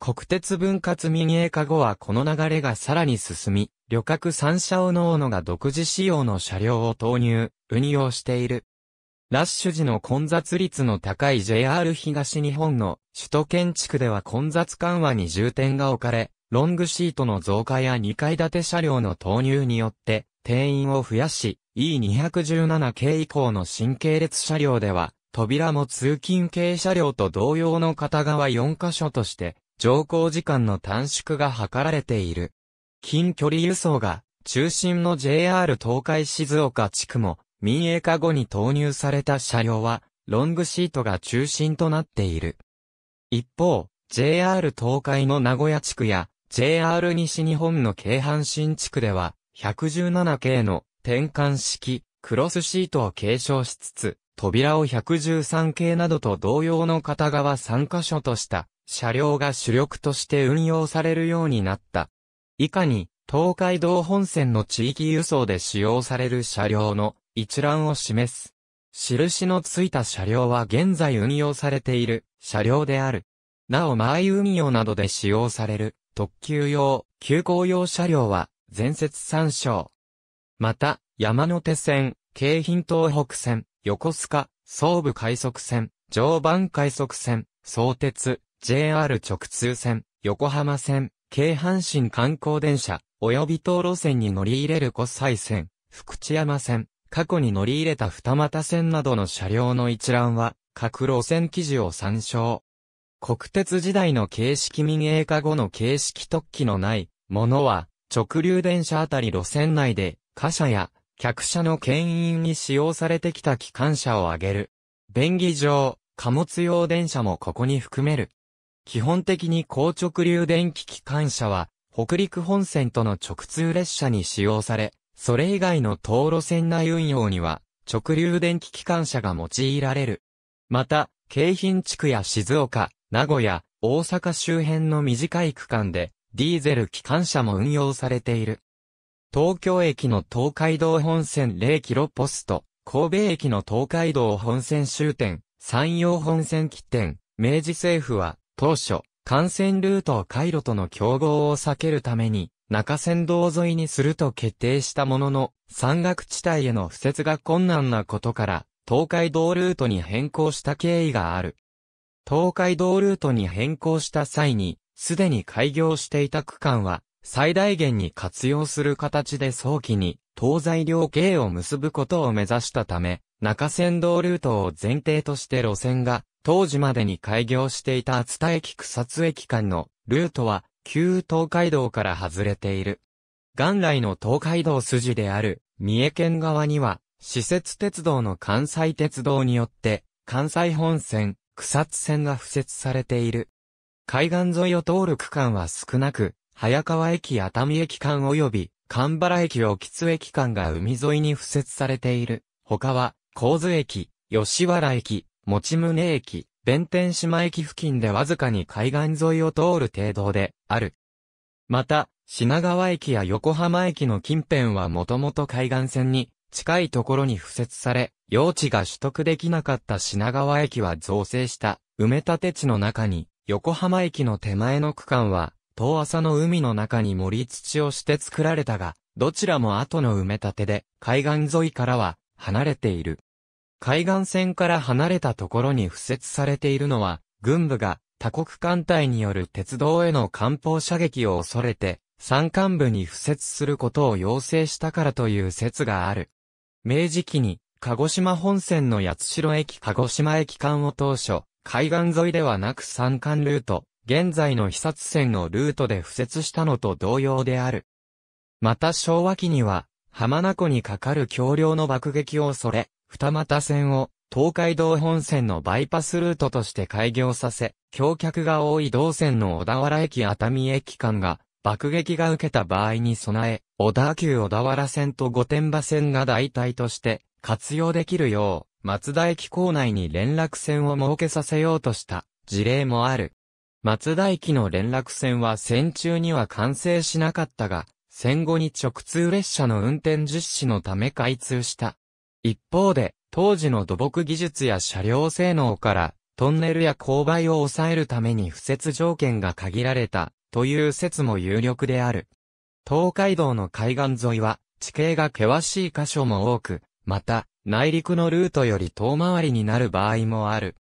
国鉄分割民営化後はこの流れがさらに進み、旅客三社おのおのが独自仕様の車両を投入、運用している。ラッシュ時の混雑率の高い JR 東日本の首都圏地区では混雑緩和に重点が置かれ、ロングシートの増加や2階建て車両の投入によって、定員を増やし、E217 系以降の新系列車両では、扉も通勤系車両と同様の片側4カ所として、乗降時間の短縮が図られている。近距離輸送が、中心の JR 東海静岡地区も、民営化後に投入された車両は、ロングシートが中心となっている。一方、JR 東海の名古屋地区や、JR 西日本の京阪新地区では、117系の転換式、クロスシートを継承しつつ、扉を113系などと同様の片側3カ所とした車両が主力として運用されるようになった。以下に、東海道本線の地域輸送で使用される車両の一覧を示す。印のついた車両は現在運用されている車両である。なお、前運用などで使用される特急用、急行用車両は前節参照。また、山手線、京浜東北線、横須賀、総武快速線、常磐快速線、相鉄、JR 直通線、横浜線、京阪神観光電車、及び東路線に乗り入れる湖西線、福知山線、過去に乗り入れた二股線などの車両の一覧は、各路線記事を参照。国鉄時代の形式民営化後の形式特記のないものは、直流電車あたり路線内で、貨車や客車の牽引に使用されてきた機関車を挙げる。便宜上、貨物用電車もここに含める。基本的に高直流電気機関車は、北陸本線との直通列車に使用され、それ以外の道路線内運用には、直流電気機関車が用いられる。また、京浜地区や静岡、名古屋、大阪周辺の短い区間で、ディーゼル機関車も運用されている。東京駅の東海道本線0キロポスト、神戸駅の東海道本線終点、山陽本線起点、明治政府は、当初、幹線ルートを回路との競合を避けるために、中山道沿いにすると決定したものの、山岳地帯への敷設が困難なことから、東海道ルートに変更した経緯がある。東海道ルートに変更した際に、すでに開業していた区間は、最大限に活用する形で早期に、東西両経を結ぶことを目指したため、中山道ルートを前提として路線が、当時までに開業していた熱田駅草津駅間のルートは、旧東海道から外れている。元来の東海道筋である三重県側には、施設鉄道の関西鉄道によって、関西本線、草津線が敷設されている。海岸沿いを通る区間は少なく、早川駅熱海駅間及び、神原駅を木津駅間が海沿いに敷設されている。他は、神津駅、吉原駅、持宗駅、弁天島駅付近でわずかに海岸沿いを通る程度である。また、品川駅や横浜駅の近辺はもともと海岸線に近いところに付設され、用地が取得できなかった品川駅は造成した埋め立て地の中に、横浜駅の手前の区間は、遠浅の海の中に盛り土をして作られたが、どちらも後の埋め立てで、海岸沿いからは離れている。海岸線から離れたところに敷設されているのは、軍部が他国艦隊による鉄道への艦砲射撃を恐れて、山間部に敷設することを要請したからという説がある。明治期に、鹿児島本線の八代駅鹿児島駅間を当初、海岸沿いではなく山間ルート、現在の被殺線のルートで敷設したのと同様である。また昭和期には、浜名湖にかかる橋梁の爆撃を恐れ、二股線を東海道本線のバイパスルートとして開業させ、橋脚が多い道線の小田原駅熱海駅間が爆撃が受けた場合に備え、小田急小田原線と御殿場線が代替として活用できるよう、松田駅構内に連絡線を設けさせようとした事例もある。松田駅の連絡線は戦中には完成しなかったが、戦後に直通列車の運転実施のため開通した。一方で、当時の土木技術や車両性能から、トンネルや勾配を抑えるために不設条件が限られた、という説も有力である。東海道の海岸沿いは、地形が険しい箇所も多く、また、内陸のルートより遠回りになる場合もある。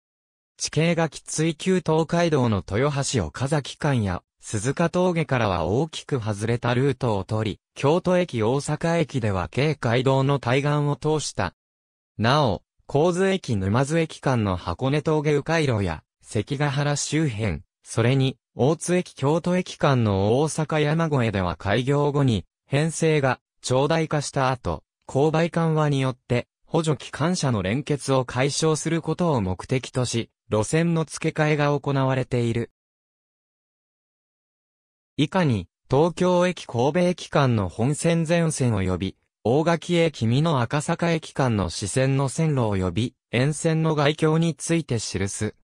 地形がきつい旧東海道の豊橋岡崎間や鈴鹿峠からは大きく外れたルートを取り、京都駅大阪駅では京街道の対岸を通した。なお、神津駅沼津駅間の箱根峠迂回路や、関ヶ原周辺、それに、大津駅京都駅間の大阪山越えでは開業後に、編成が、長大化した後、勾配緩和によって、補助機関車の連結を解消することを目的とし、路線の付け替えが行われている。以下に、東京駅神戸駅間の本線全線及び、大垣駅美濃赤坂駅間の支線の線路及び、沿線の外境について記す。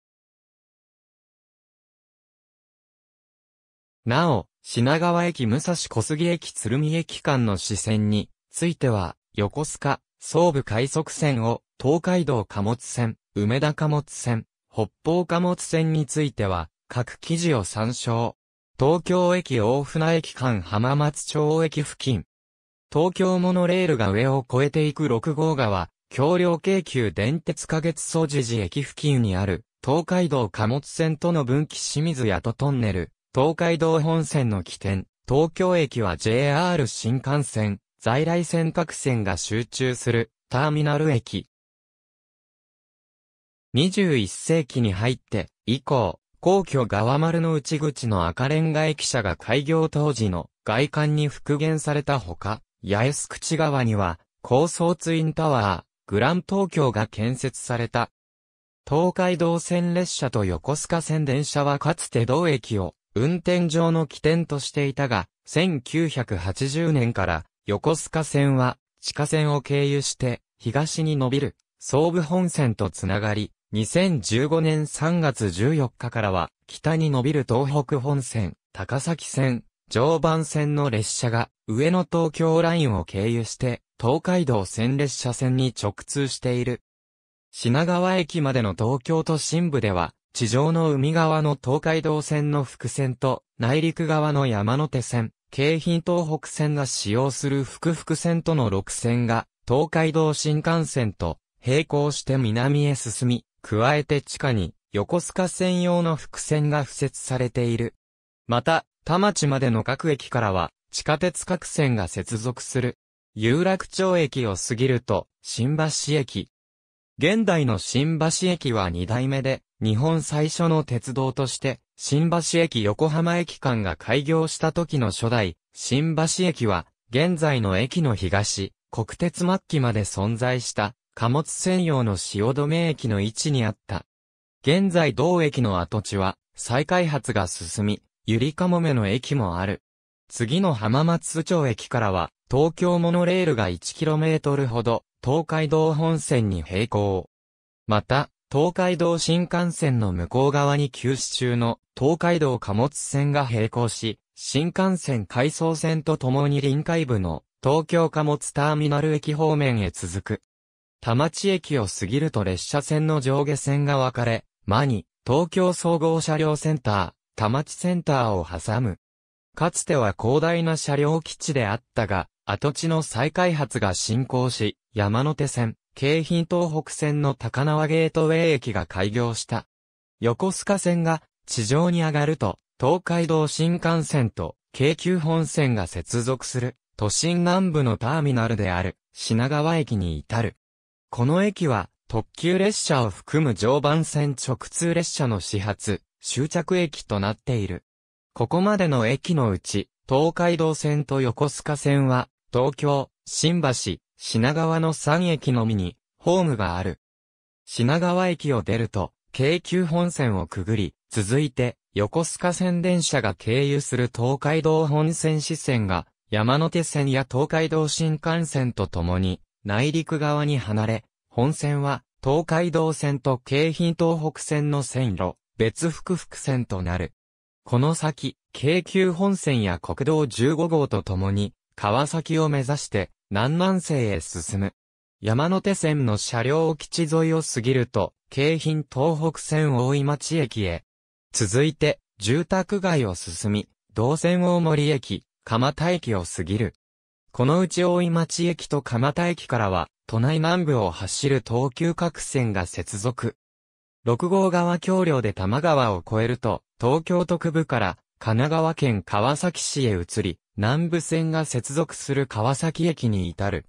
なお、品川駅武蔵小杉駅鶴見駅間の支線については、横須賀、総武快速線を、東海道貨物線、梅田貨物線、北方貨物線については、各記事を参照。東京駅大船駅間浜松町駅付近。東京モノレールが上を越えていく6号川、橋梁京急電鉄花月総持寺駅付近にある、東海道貨物線との分岐清水谷とトンネル、東海道本線の起点、東京駅は JR 新幹線、在来線各線が集中する、ターミナル駅。21世紀に入って、以降、皇居側丸の内口の赤レンガ駅舎が開業当時の外観に復元されたほか、八重洲口側には、高層ツインタワー、グラン東京が建設された。東海道線列車と横須賀線電車はかつて同駅を運転上の起点としていたが、1980年から横須賀線は地下線を経由して東に伸びる総武本線とつながり、2015年3月14日からは、北に伸びる東北本線、高崎線、常磐線の列車が、上野東京ラインを経由して、東海道線列車線に直通している。品川駅までの東京都心部では、地上の海側の東海道線の副線と、内陸側の山手線、京浜東北線が使用する複副線との6線が、東海道新幹線と、並行して南へ進み、加えて地下に横須賀線用の伏線が付設されている。また、田町までの各駅からは地下鉄各線が接続する。有楽町駅を過ぎると、新橋駅。現代の新橋駅は2代目で、日本最初の鉄道として、新橋駅横浜駅間が開業した時の初代、新橋駅は、現在の駅の東、国鉄末期まで存在した、貨物専用の汐留駅の位置にあった。現在同駅の跡地は、再開発が進み、ゆりかもめの駅もある。次の浜松町駅からは、東京モノレールが 1km ほど、東海道本線に並行。また、東海道新幹線の向こう側に休止中の東海道貨物線が並行し、新幹線回送線とともに臨海部の東京貨物ターミナル駅方面へ続く。田町駅を過ぎると列車線の上下線が分かれ、間に、東京総合車両センター、田町センターを挟む。かつては広大な車両基地であったが、跡地の再開発が進行し、山手線、京浜東北線の高輪ゲートウェイ駅が開業した。横須賀線が地上に上がると、東海道新幹線と京急本線が接続する、都心南部のターミナルである、品川駅に至る。この駅は、特急列車を含む常磐線直通列車の始発、終着駅となっている。ここまでの駅のうち、東海道線と横須賀線は、東京、新橋、品川の3駅のみに、ホームがある。品川駅を出ると、京急本線をくぐり、続いて、横須賀線電車が経由する東海道本線支線が、山手線や東海道新幹線とともに、内陸側に離れ、本線は東海道線と京浜東北線の線路、別複々線となる。この先、京急本線や国道15号とともに、川崎を目指して南南西へ進む。山手線の車両基地沿いを過ぎると、京浜東北線大井町駅へ。続いて、住宅街を進み、道線大森駅、蒲田駅を過ぎる。このうち大井町駅と蒲田駅からは、都内南部を走る東急各線が接続。六号川橋梁で多摩川を越えると、東京都区部から神奈川県川崎市へ移り、南部線が接続する川崎駅に至る。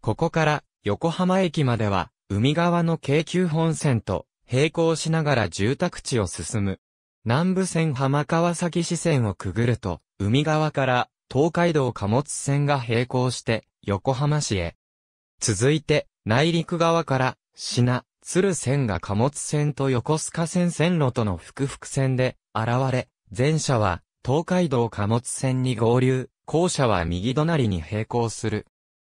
ここから横浜駅までは、海側の京急本線と並行しながら住宅地を進む。南部線浜川崎市線をくぐると、海側から東海道貨物線が並行して横浜市へ。続いて内陸側から品、鶴線が貨物線と横須賀線線路との複々線で現れ、前者は東海道貨物線に合流、後者は右隣に並行する。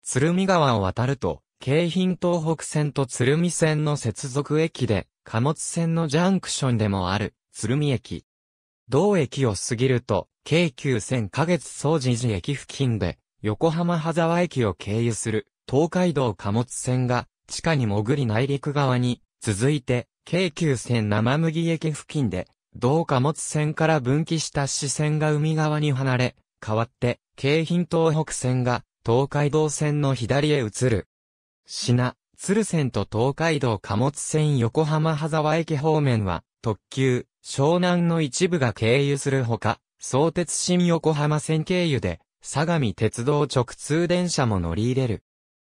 鶴見川を渡ると、京浜東北線と鶴見線の接続駅で、貨物線のジャンクションでもある、鶴見駅。同駅を過ぎると、京急線花月総持寺駅付近で、横浜羽沢駅を経由する、東海道貨物線が、地下に潜り内陸側に、続いて、京急線生麦駅付近で、同貨物線から分岐した支線が海側に離れ、変わって、京浜東北線が、東海道線の左へ移る。品、鶴線と東海道貨物線横浜羽沢駅方面は、特急、湘南の一部が経由するほか、相鉄新横浜線経由で、相模鉄道直通電車も乗り入れる。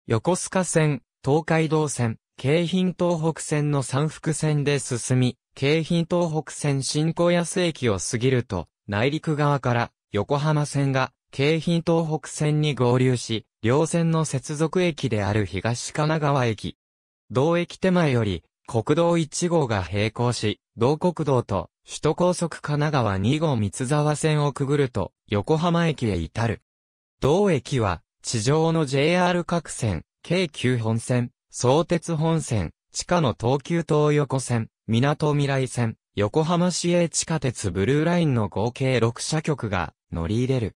横須賀線、東海道線、京浜東北線の三福線で進み、京浜東北線新小安駅を過ぎると、内陸側から横浜線が京浜東北線に合流し、両線の接続駅である東神奈川駅。同駅手前より国道1号が並行し、同国道と首都高速神奈川2号三沢線をくぐると横浜駅へ至る。同駅は地上の JR 各線、京急本線、相鉄本線、地下の東急東横線、港未来線、横浜市営地下鉄ブルーラインの合計6車局が乗り入れる。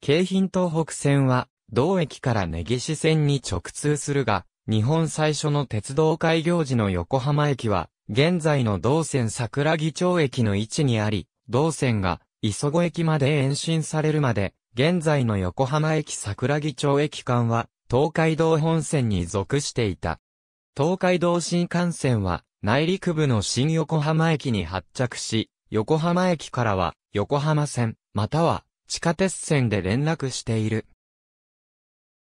京浜東北線は同駅から根岸線に直通するが、日本最初の鉄道開業時の横浜駅は、現在の道線桜木町駅の位置にあり、道線が磯子駅まで延伸されるまで、現在の横浜駅桜木町駅間は、東海道本線に属していた。東海道新幹線は、内陸部の新横浜駅に発着し、横浜駅からは、横浜線、または、地下鉄線で連絡している。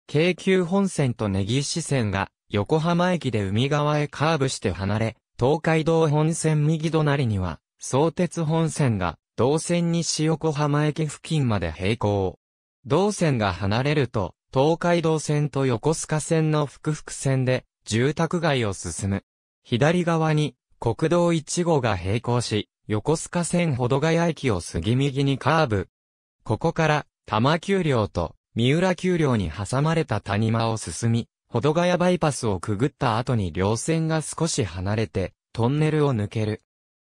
京急本線と根岸線が、横浜駅で海側へカーブして離れ、東海道本線右隣には、相鉄本線が、同線西横浜駅付近まで並行。同線が離れると、東海道線と横須賀線の複々線で、住宅街を進む。左側に、国道1号が並行し、横須賀線ほどがや駅を杉右にカーブ。ここから、多摩丘陵と、三浦丘陵に挟まれた谷間を進み、保土ヶ谷バイパスをくぐった後に両線が少し離れて、トンネルを抜ける。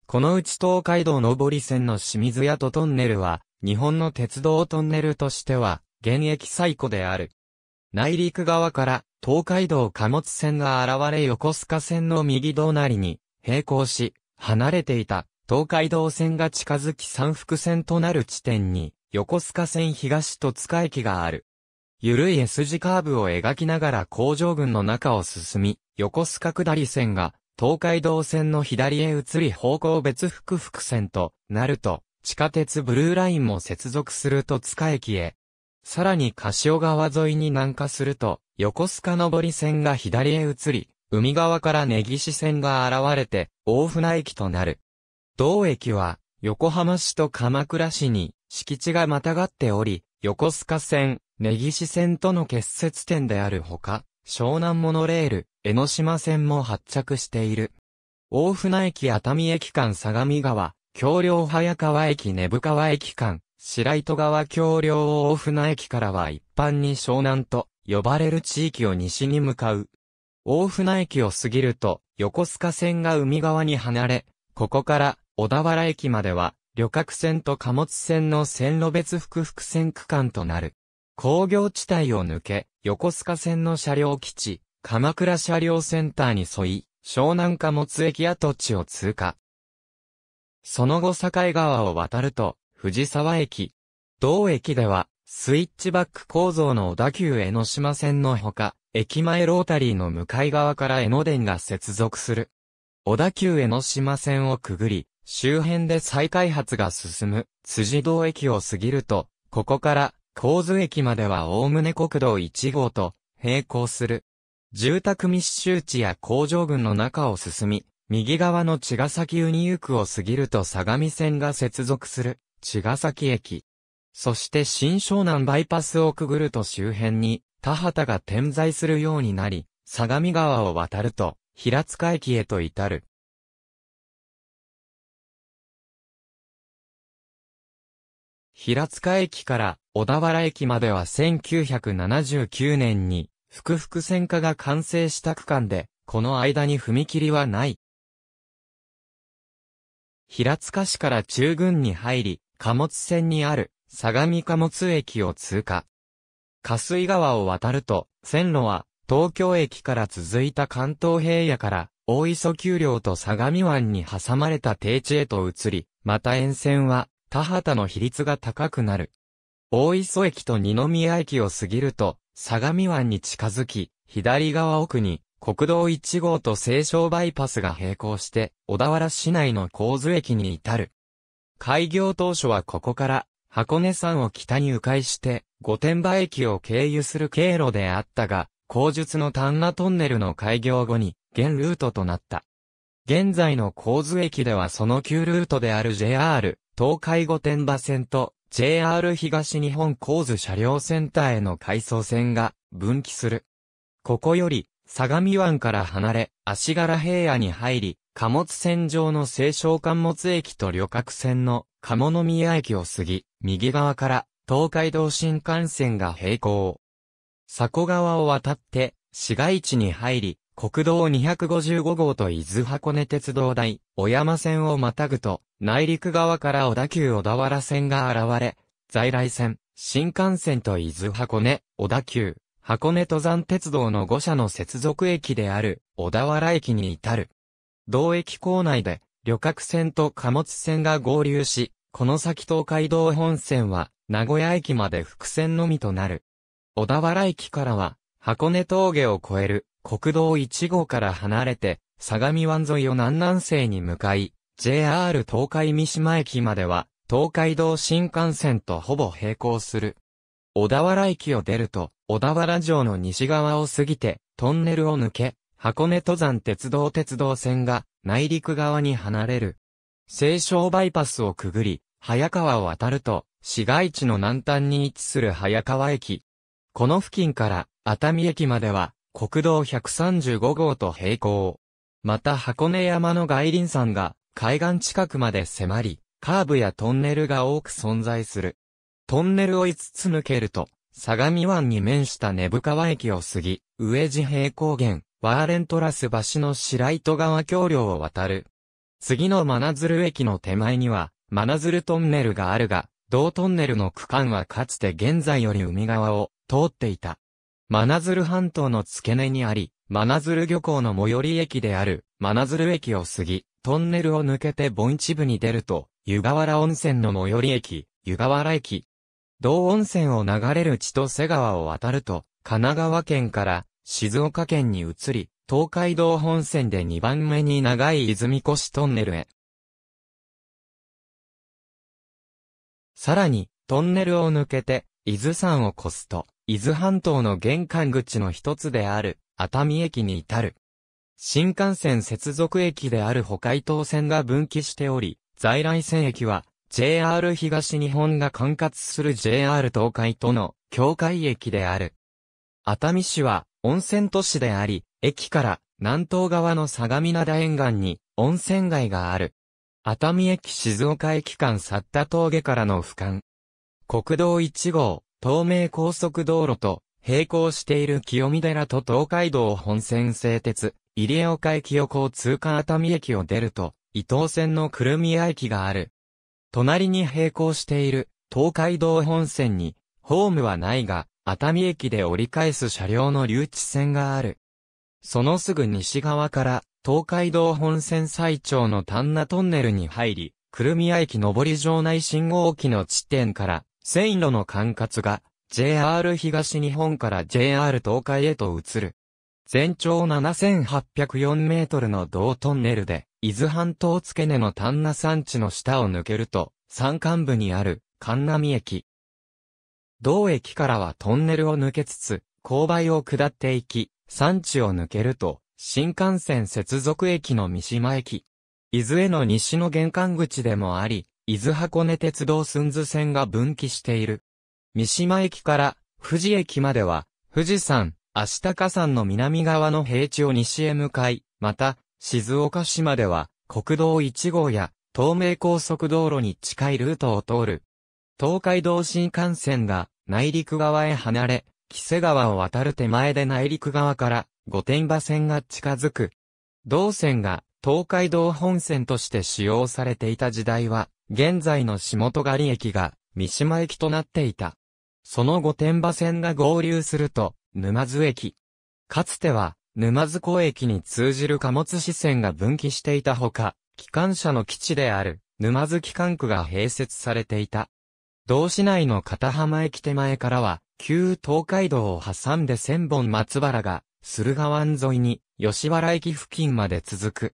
このうち東海道上り線の清水屋とトンネルは、日本の鉄道トンネルとしては、現役最古である。内陸側から東海道貨物線が現れ横須賀線の右隣に並行し、離れていた東海道線が近づき三福線となる地点に横須賀線東戸塚駅がある。ゆるい S 字カーブを描きながら工場群の中を進み、横須賀下り線が東海道線の左へ移り方向別複複線となると、地下鉄ブルーラインも接続すると塚駅へ。さらに柏川沿いに南下すると、横須賀上り線が左へ移り、海側から根岸線が現れて、大船駅となる。同駅は、横浜市と鎌倉市に敷地がまたがっており、横須賀線、根岸線との結節点であるほか、湘南モノレール、江ノ島線も発着している。大船駅熱海駅間相模川、橋梁早川駅根府川駅間、白糸川橋梁大船駅からは一般に湘南と呼ばれる地域を西に向かう。大船駅を過ぎると、横須賀線が海側に離れ、ここから小田原駅までは、旅客船と貨物船の線路別複々線区間となる。工業地帯を抜け、横須賀線の車両基地、鎌倉車両センターに沿い、湘南貨物駅跡地を通過。その後境川を渡ると、藤沢駅。同駅では、スイッチバック構造の小田急江ノ島線のほか、駅前ロータリーの向かい側から江ノ電が接続する。小田急江ノ島線をくぐり、周辺で再開発が進む、辻堂駅を過ぎると、ここから神津駅まではおおむね国道1号と並行する。住宅密集地や工場群の中を進み、右側の茅ヶ崎ユニユクを過ぎると相模線が接続する茅ヶ崎駅。そして新湘南バイパスをくぐると周辺に田畑が点在するようになり、相模川を渡ると平塚駅へと至る。平塚駅から小田原駅までは1979年に、福々線化が完成した区間で、この間に踏切はない。平塚市から中軍に入り、貨物線にある、相模貨物駅を通過。加水川を渡ると、線路は、東京駅から続いた関東平野から、大磯丘陵と相模湾に挟まれた低地へと移り、また沿線は、田畑の比率が高くなる。大磯駅と二宮駅を過ぎると、相模湾に近づき、左側奥に、国道1号と西湘バイパスが並行して、小田原市内の神津駅に至る。開業当初はここから、箱根山を北に迂回して、御殿場駅を経由する経路であったが、工述の丹那トンネルの開業後に、現ルートとなった。現在の神津駅ではその旧ルートである JR、東海御殿場線と JR 東日本構図車両センターへの回送線が分岐する。ここより、相模湾から離れ、足柄平野に入り、貨物船上の清少貨物駅と旅客船の鴨宮駅を過ぎ、右側から東海道新幹線が並行。佐古川を渡って、市街地に入り、国道255号と伊豆箱根鉄道台、小山線をまたぐと、内陸側から小田急小田原線が現れ、在来線、新幹線と伊豆箱根、小田急、箱根登山鉄道の5社の接続駅である、小田原駅に至る。同駅構内で、旅客船と貨物船が合流し、この先東海道本線は、名古屋駅まで伏線のみとなる。小田原駅からは、箱根峠を越える、国道1号から離れて、相模湾沿いを南南西に向かい、JR 東海三島駅までは、東海道新幹線とほぼ並行する。小田原駅を出ると、小田原城の西側を過ぎて、トンネルを抜け、箱根登山鉄道鉄道線が内陸側に離れる。西湘バイパスをくぐり、早川を渡ると、市街地の南端に位置する早川駅。この付近から熱海駅までは国道135号と並行。また箱根山の外輪山が海岸近くまで迫り、カーブやトンネルが多く存在する。トンネルを5つ抜けると、相模湾に面した根深川駅を過ぎ、上地平高原、ワーレントラス橋の白糸川橋梁を渡る。次の真鶴駅の手前には、真鶴トンネルがあるが、同トンネルの区間はかつて現在より海側を通っていた。真鶴半島の付け根にあり、真鶴漁港の最寄り駅である、真鶴駅を過ぎ、トンネルを抜けて盆地部に出ると、湯河原温泉の最寄り駅、湯河原駅。道温泉を流れる千歳川を渡ると、神奈川県から静岡県に移り、東海道本線で2番目に長い泉越トンネルへ。さらに、トンネルを抜けて、伊豆山を越すと、伊豆半島の玄関口の一つである、熱海駅に至る。新幹線接続駅である北海道線が分岐しており、在来線駅は、JR 東日本が管轄する JR 東海との境界駅である。熱海市は温泉都市であり、駅から南東側の相模灘沿岸に温泉街がある。熱海駅静岡駅間去った峠からの俯瞰。国道1号、東名高速道路と並行している清見寺と東海道本線製鉄、入岡駅横を通過熱海駅を出ると、伊東線の久留宮駅がある。隣に並行している東海道本線に、ホームはないが、熱海駅で折り返す車両の留置線がある。そのすぐ西側から、東海道本線最長の丹那トンネルに入り、久留宮駅上り場内信号機の地点から、線路の管轄が JR 東日本から JR 東海へと移る。全長7804メートルの道トンネルで、伊豆半島付け根の丹那山地の下を抜けると、山間部にある、神波駅。同駅からはトンネルを抜けつつ、勾配を下っていき、山地を抜けると、新幹線接続駅の三島駅。伊豆への西の玄関口でもあり、伊豆箱根鉄道寸図線が分岐している。三島駅から富士駅までは、富士山、足高山の南側の平地を西へ向かい、また、静岡市までは、国道1号や、東名高速道路に近いルートを通る。東海道新幹線が、内陸側へ離れ、木瀬川を渡る手前で内陸側から、御殿場線が近づく。同線が、東海道本線として使用されていた時代は、現在の下狩駅が三島駅となっていた。その御天場線が合流すると、沼津駅。かつては、沼津港駅に通じる貨物支線が分岐していたほか、機関車の基地である、沼津機関区が併設されていた。同市内の片浜駅手前からは、旧東海道を挟んで千本松原が、駿河湾沿いに、吉原駅付近まで続く。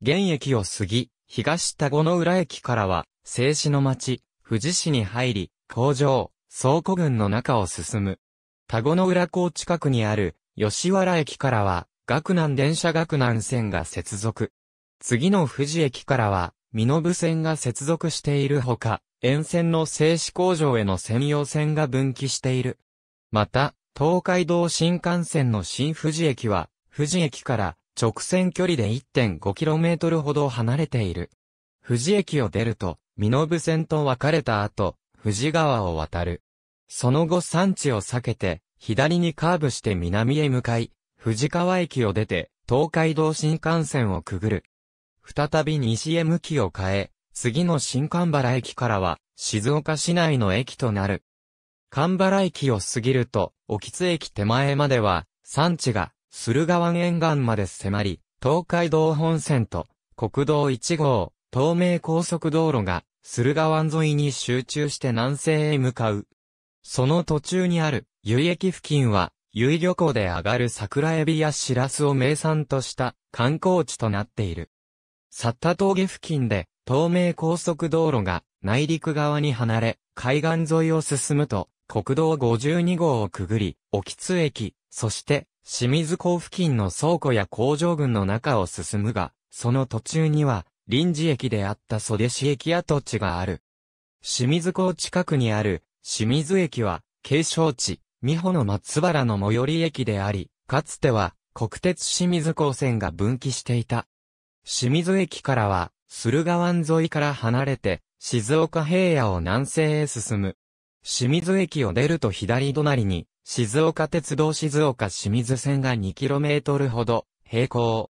現駅を過ぎ、東田五の浦駅からは、静止の町、富士市に入り、工場、倉庫群の中を進む。田子の浦港近くにある、吉原駅からは、学南電車学南線が接続。次の富士駅からは、身延線が接続しているほか、沿線の静止工場への専用線が分岐している。また、東海道新幹線の新富士駅は、富士駅から直線距離で 1.5km ほど離れている。富士駅を出ると、身延線と分かれた後、富士川を渡る。その後山地を避けて、左にカーブして南へ向かい、富士川駅を出て、東海道新幹線をくぐる。再び西へ向きを変え、次の新神原駅からは、静岡市内の駅となる。神原駅を過ぎると、沖津駅手前までは、山地が、駿河湾沿岸まで迫り、東海道本線と、国道1号、東名高速道路が、駿河湾沿いに集中して南西へ向かう。その途中にある、湯駅付近は、由漁港で上がる桜エビやシラスを名産とした観光地となっている。札田峠付近で東名高速道路が内陸側に離れ、海岸沿いを進むと国道52号をくぐり、沖津駅、そして清水港付近の倉庫や工場群の中を進むが、その途中には臨時駅であった袖市駅跡地がある。清水港近くにある清水駅は景勝地、美穂の松原の最寄り駅であり、かつては国鉄清水港線が分岐していた。清水駅からは駿河湾沿いから離れて静岡平野を南西へ進む。清水駅を出ると左隣に静岡鉄道静岡清水線が 2km ほど並行。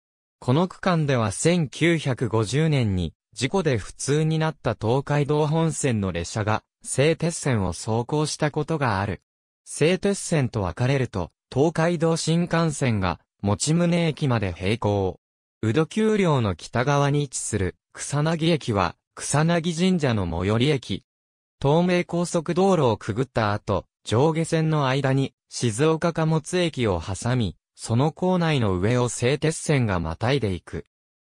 この区間では1950年に事故で不通になった東海道本線の列車が製鉄線を走行したことがある。製鉄線と分かれると東海道新幹線が持宗駅まで並行。宇土丘陵の北側に位置する草薙駅は草薙神社の最寄り駅。東名高速道路をくぐった後、上下線の間に静岡貨物駅を挟み、その構内の上を製鉄線がまたいでいく。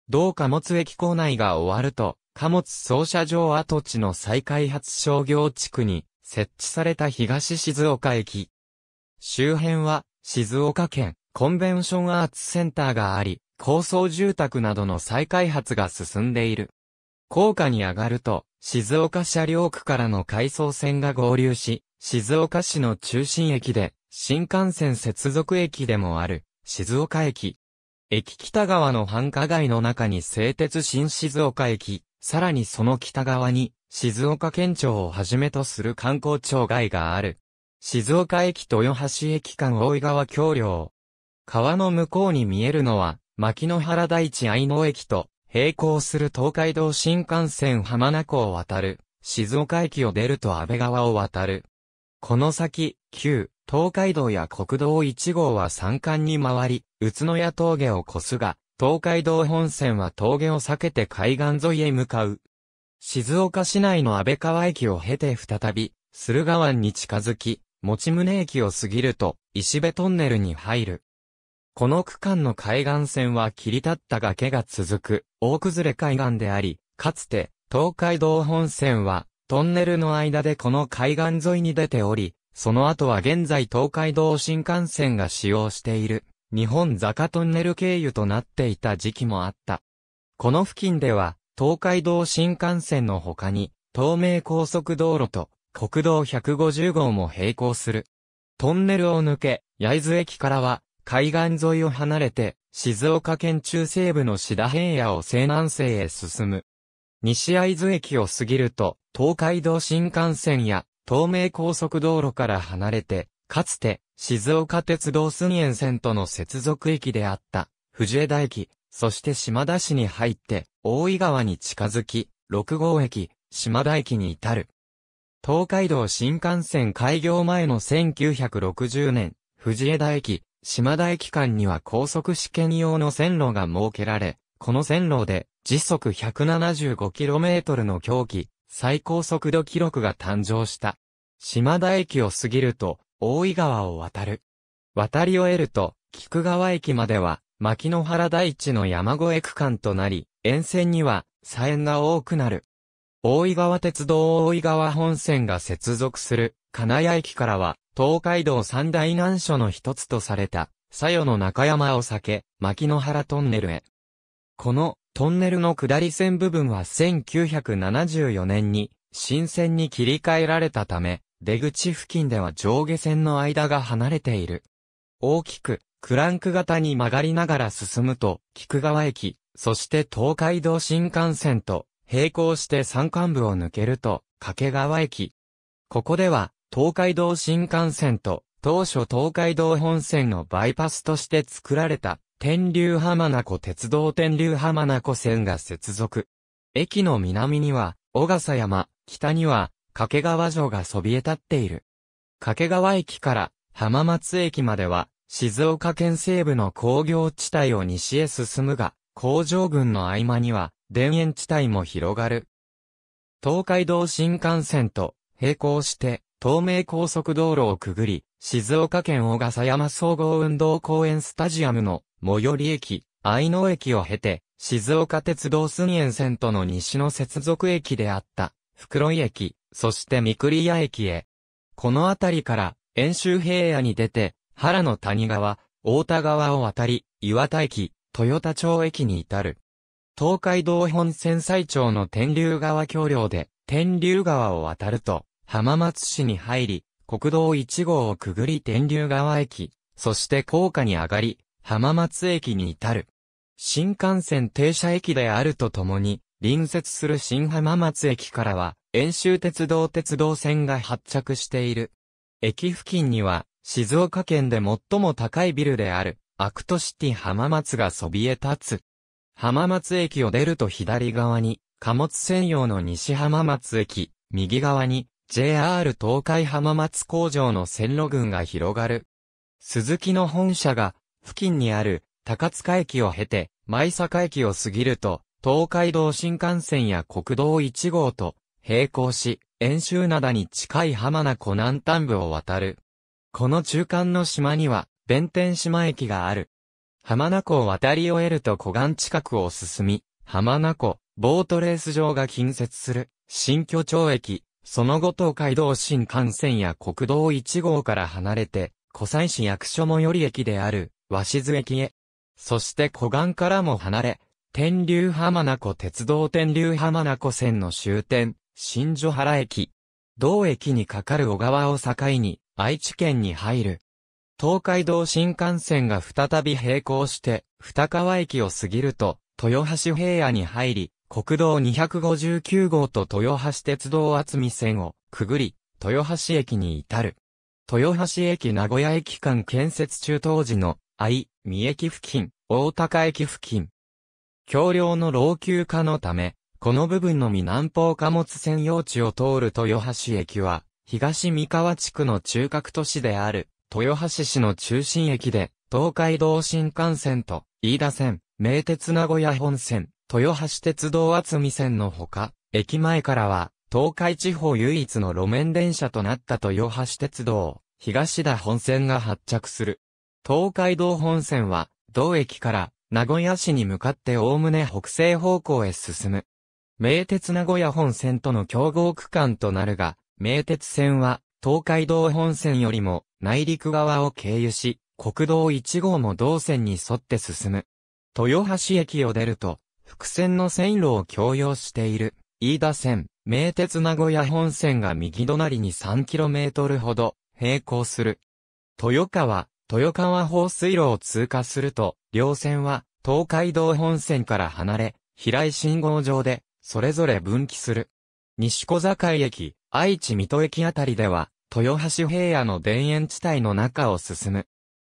同貨物駅構内が終わると、貨物操車場跡地の再開発商業地区に設置された東静岡駅。周辺は静岡県コンベンションアーツセンターがあり、高層住宅などの再開発が進んでいる。高架に上がると、静岡車両区からの回送線が合流し、静岡市の中心駅で新幹線接続駅でもある、静岡駅。駅北側の繁華街の中に製鉄新静岡駅、さらにその北側に、静岡県庁をはじめとする観光庁街がある。静岡駅豊橋駅間大井川橋梁。川の向こうに見えるのは、牧野原大地愛能駅と、並行する東海道新幹線浜名湖を渡る、静岡駅を出ると安倍川を渡る。この先、旧、東海道や国道1号は山間に回り、宇都宮峠を越すが、東海道本線は峠を避けて海岸沿いへ向かう。静岡市内の安倍川駅を経て再び、駿河湾に近づき、持宗駅を過ぎると、石部トンネルに入る。この区間の海岸線は切り立った崖が続く、大崩れ海岸であり、かつて、東海道本線は、トンネルの間でこの海岸沿いに出ており、その後は現在東海道新幹線が使用している、日本坂トンネル経由となっていた時期もあった。この付近では、東海道新幹線の他に、東名高速道路と国道150号も並行する。トンネルを抜け、焼津駅からは、海岸沿いを離れて、静岡県中西部の志田平野を西南西へ進む。西会津駅を過ぎると、東海道新幹線や東名高速道路から離れて、かつて、静岡鉄道寸縁線との接続駅であった、藤枝駅、そして島田市に入って、大井川に近づき、6号駅、島田駅に至る。東海道新幹線開業前の1960年、藤枝駅、島田駅間には高速試験用の線路が設けられ、この線路で時速 175km の狂気、最高速度記録が誕生した。島田駅を過ぎると、大井川を渡る。渡り終えると、菊川駅までは、牧野原大地の山越え区間となり、沿線には、左縁が多くなる。大井川鉄道大井川本線が接続する、金谷駅からは、東海道三大難所の一つとされた、佐与の中山を避け、牧野原トンネルへ。この、トンネルの下り線部分は1974年に新線に切り替えられたため、出口付近では上下線の間が離れている。大きく、クランク型に曲がりながら進むと、菊川駅、そして東海道新幹線と、並行して山間部を抜けると、掛川駅。ここでは、東海道新幹線と、当初東海道本線のバイパスとして作られた、天竜浜名湖鉄道天竜浜名湖線が接続。駅の南には、小笠山、北には、掛川城がそびえ立っている。掛川駅から浜松駅までは、静岡県西部の工業地帯を西へ進むが、工場群の合間には、田園地帯も広がる。東海道新幹線と並行して、東名高速道路をくぐり、静岡県小笠山総合運動公園スタジアムの最寄り駅、愛野駅を経て、静岡鉄道寸園線との西の接続駅であった、袋井駅、そして三栗屋駅へ。この辺りから、遠州平野に出て、原の谷川、大田川を渡り、岩田駅、豊田町駅に至る。東海道本線最長の天竜川橋梁で、天竜川を渡ると、浜松市に入り、国道1号をくぐり天竜川駅、そして高架に上がり、浜松駅に至る。新幹線停車駅であるとともに、隣接する新浜松駅からは、遠州鉄道鉄道線が発着している。駅付近には、静岡県で最も高いビルである、アクトシティ浜松がそびえ立つ。浜松駅を出ると左側に、貨物専用の西浜松駅、右側に、JR 東海浜松工場の線路群が広がる。鈴木の本社が付近にある高塚駅を経て、舞坂駅を過ぎると、東海道新幹線や国道1号と並行し、遠州灘に近い浜名湖南端部を渡る。この中間の島には、弁天島駅がある。浜名湖を渡り終えると湖岸近くを進み、浜名湖、ボートレース場が近接する、新居町駅、その後東海道新幹線や国道1号から離れて、湖西市役所最寄り駅である、鷲津駅へ。そして湖岸からも離れ、天竜浜名湖鉄道天竜浜名湖線の終点、新所原駅。同駅にかかる小川を境に、愛知県に入る。東海道新幹線が再び並行して、二川駅を過ぎると、豊橋平野に入り、国道259号と豊橋鉄道厚見線をくぐり、豊橋駅に至る。豊橋駅名古屋駅間建設中当時の愛、三重駅付近、大高駅付近。橋梁の老朽化のため、この部分のみ南方貨物専用地を通る豊橋駅は、東三河地区の中核都市である、豊橋市の中心駅で、東海道新幹線と、飯田線、名鉄名古屋本線、豊橋鉄道厚見線のほか、駅前からは、東海地方唯一の路面電車となった豊橋鉄道、東田本線が発着する。東海道本線は、同駅から名古屋市に向かっておおむね北西方向へ進む。名鉄名古屋本線との競合区間となるが、名鉄線は東海道本線よりも内陸側を経由し、国道1号も同線に沿って進む。豊橋駅を出ると、伏線の線路を共用している、飯田線、名鉄名古屋本線が右隣に 3km ほど、並行する。豊川、豊川放水路を通過すると、両線は東海道本線から離れ、平井信号場で、それぞれ分岐する。西小坂駅、愛知水戸駅あたりでは、豊橋平野の田園地帯の中を進む。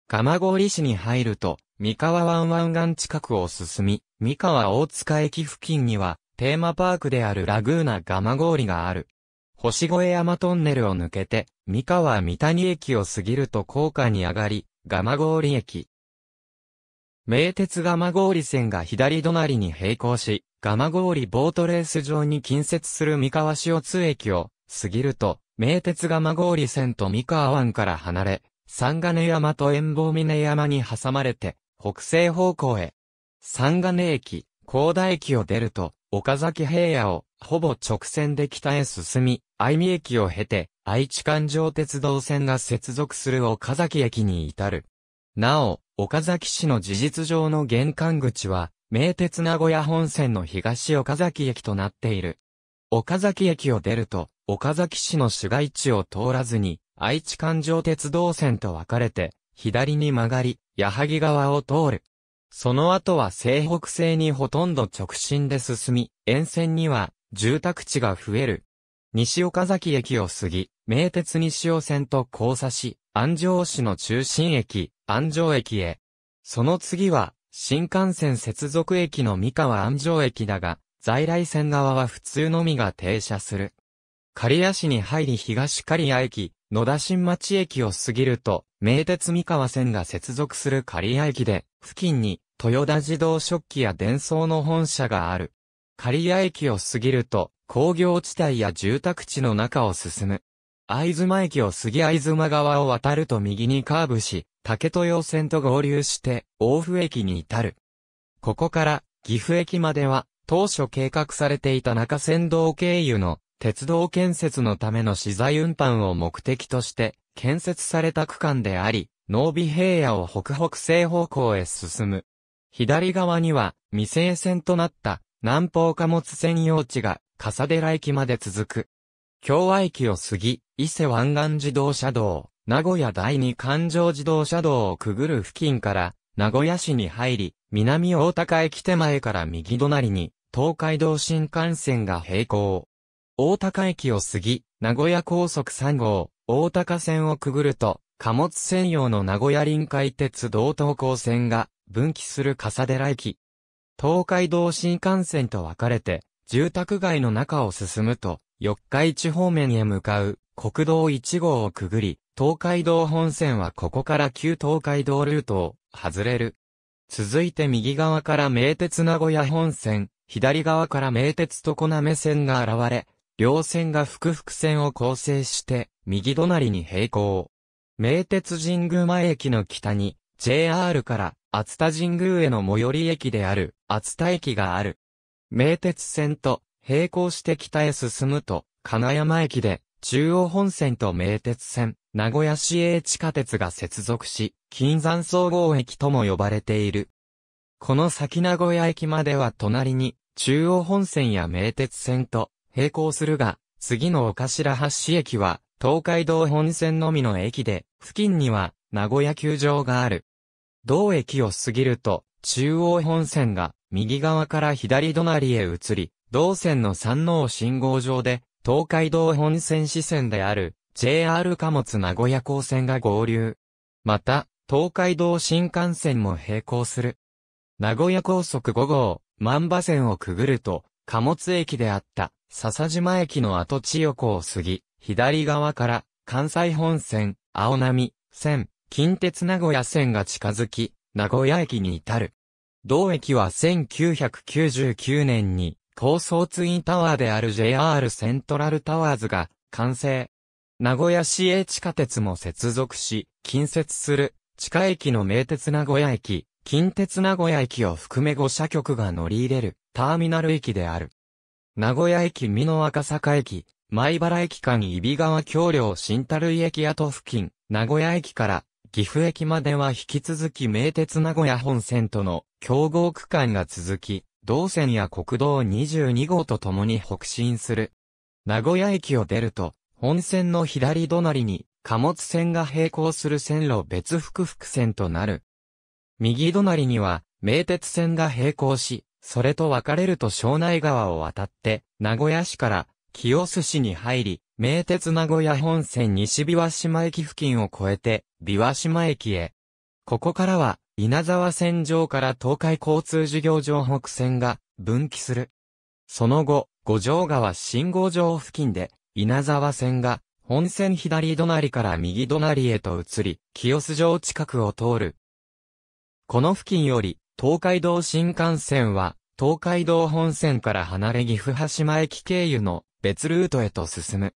蒲郡市に入ると、三河湾湾岸近くを進み、三河大塚駅付近には、テーマパークであるラグーナ蒲郡がある。星越山トンネルを抜けて、三河三谷駅を過ぎると高架に上がり、蒲郡駅。名鉄蒲郡線が左隣に並行し、蒲郡ボートレース場に近接する三河塩津駅を過ぎると、名鉄蒲郡線と三河湾から離れ、三金山と遠望峰山に挟まれて、北西方向へ。三金駅、高田駅を出ると、岡崎平野をほぼ直線で北へ進み、愛美駅を経て、愛知環状鉄道線が接続する岡崎駅に至る。なお、岡崎市の事実上の玄関口は、名鉄名古屋本線の東岡崎駅となっている。岡崎駅を出ると、岡崎市の市街地を通らずに、愛知環状鉄道線と分かれて、左に曲がり、矢作川を通る。その後は西北西にほとんど直進で進み、沿線には住宅地が増える西岡崎駅を過ぎ、名鉄西尾線と交差し、安城市の中心駅、安城駅へ。その次は、新幹線接続駅の三河安城駅だが、在来線側は普通のみが停車する。刈谷市に入り東刈谷駅、野田新町駅を過ぎると、名鉄三河線が接続する刈谷駅で、付近に、豊田自動食器や伝送の本社がある。刈谷駅を過ぎると、工業地帯や住宅地の中を進む。藍津間駅を杉藍会津間川を渡ると右にカーブし、竹豊線と合流して、大府駅に至る。ここから、岐阜駅までは、当初計画されていた中山道経由の鉄道建設のための資材運搬を目的として、建設された区間であり、濃尾平野を北北西方向へ進む。左側には、未成線となった南方貨物専用地が笠寺駅まで続く。京和駅を過ぎ、伊勢湾岸自動車道、名古屋第二環状自動車道をくぐる付近から、名古屋市に入り、南大高駅手前から右隣に、東海道新幹線が並行。大高駅を過ぎ、名古屋高速3号、大高線をくぐると、貨物専用の名古屋臨海鉄道東高線が分岐する笠寺駅。東海道新幹線と分かれて、住宅街の中を進むと、四日市方面へ向かう国道1号をくぐり、東海道本線はここから旧東海道ルートを外れる。続いて右側から名鉄名古屋本線、左側から名鉄常滑線が現れ、両線が複々線を構成して、右隣に並行。名鉄神宮前駅の北に、JR から熱田神宮への最寄り駅である、熱田駅がある。名鉄線と並行して北へ進むと、金山駅で、中央本線と名鉄線、名古屋市営地下鉄が接続し、金山総合駅とも呼ばれている。この先名古屋駅までは隣に、中央本線や名鉄線と並行するが、次の岡白橋駅は、東海道本線のみの駅で、付近には、名古屋球場がある。同駅を過ぎると、中央本線が、右側から左隣へ移り、同線の山王信号場で、東海道本線支線である JR 貨物名古屋港線が合流。また、東海道新幹線も並行する。名古屋高速5号、万馬線をくぐると、貨物駅であった笹島駅の跡地横を過ぎ、左側から関西本線、青波線、近鉄名古屋線が近づき、名古屋駅に至る。同駅は1999年に高層ツインタワーである JR セントラルタワーズが完成。名古屋市営地下鉄も接続し、近接する地下駅の名鉄名古屋駅、近鉄名古屋駅を含め5社局が乗り入れるターミナル駅である。名古屋駅美濃赤坂駅、米原駅間伊比川橋梁新樽井駅跡付近、名古屋駅から岐阜駅までは引き続き名鉄名古屋本線との競合区間が続き、道線や国道22号と共に北進する。名古屋駅を出ると、本線の左隣に貨物線が並行する線路別複複線となる。右隣には名鉄線が並行し、それと分かれると庄内川を渡って、名古屋市から清須市に入り、名鉄名古屋本線西琵琶島駅付近を越えて、琵琶島駅へ。ここからは、稲沢線上から東海交通事業場北線が分岐する。その後、五条川信号場付近で、稲沢線が本線左隣から右隣へと移り、清洲城近くを通る。この付近より、東海道新幹線は、東海道本線から離れ岐阜羽島駅経由の別ルートへと進む。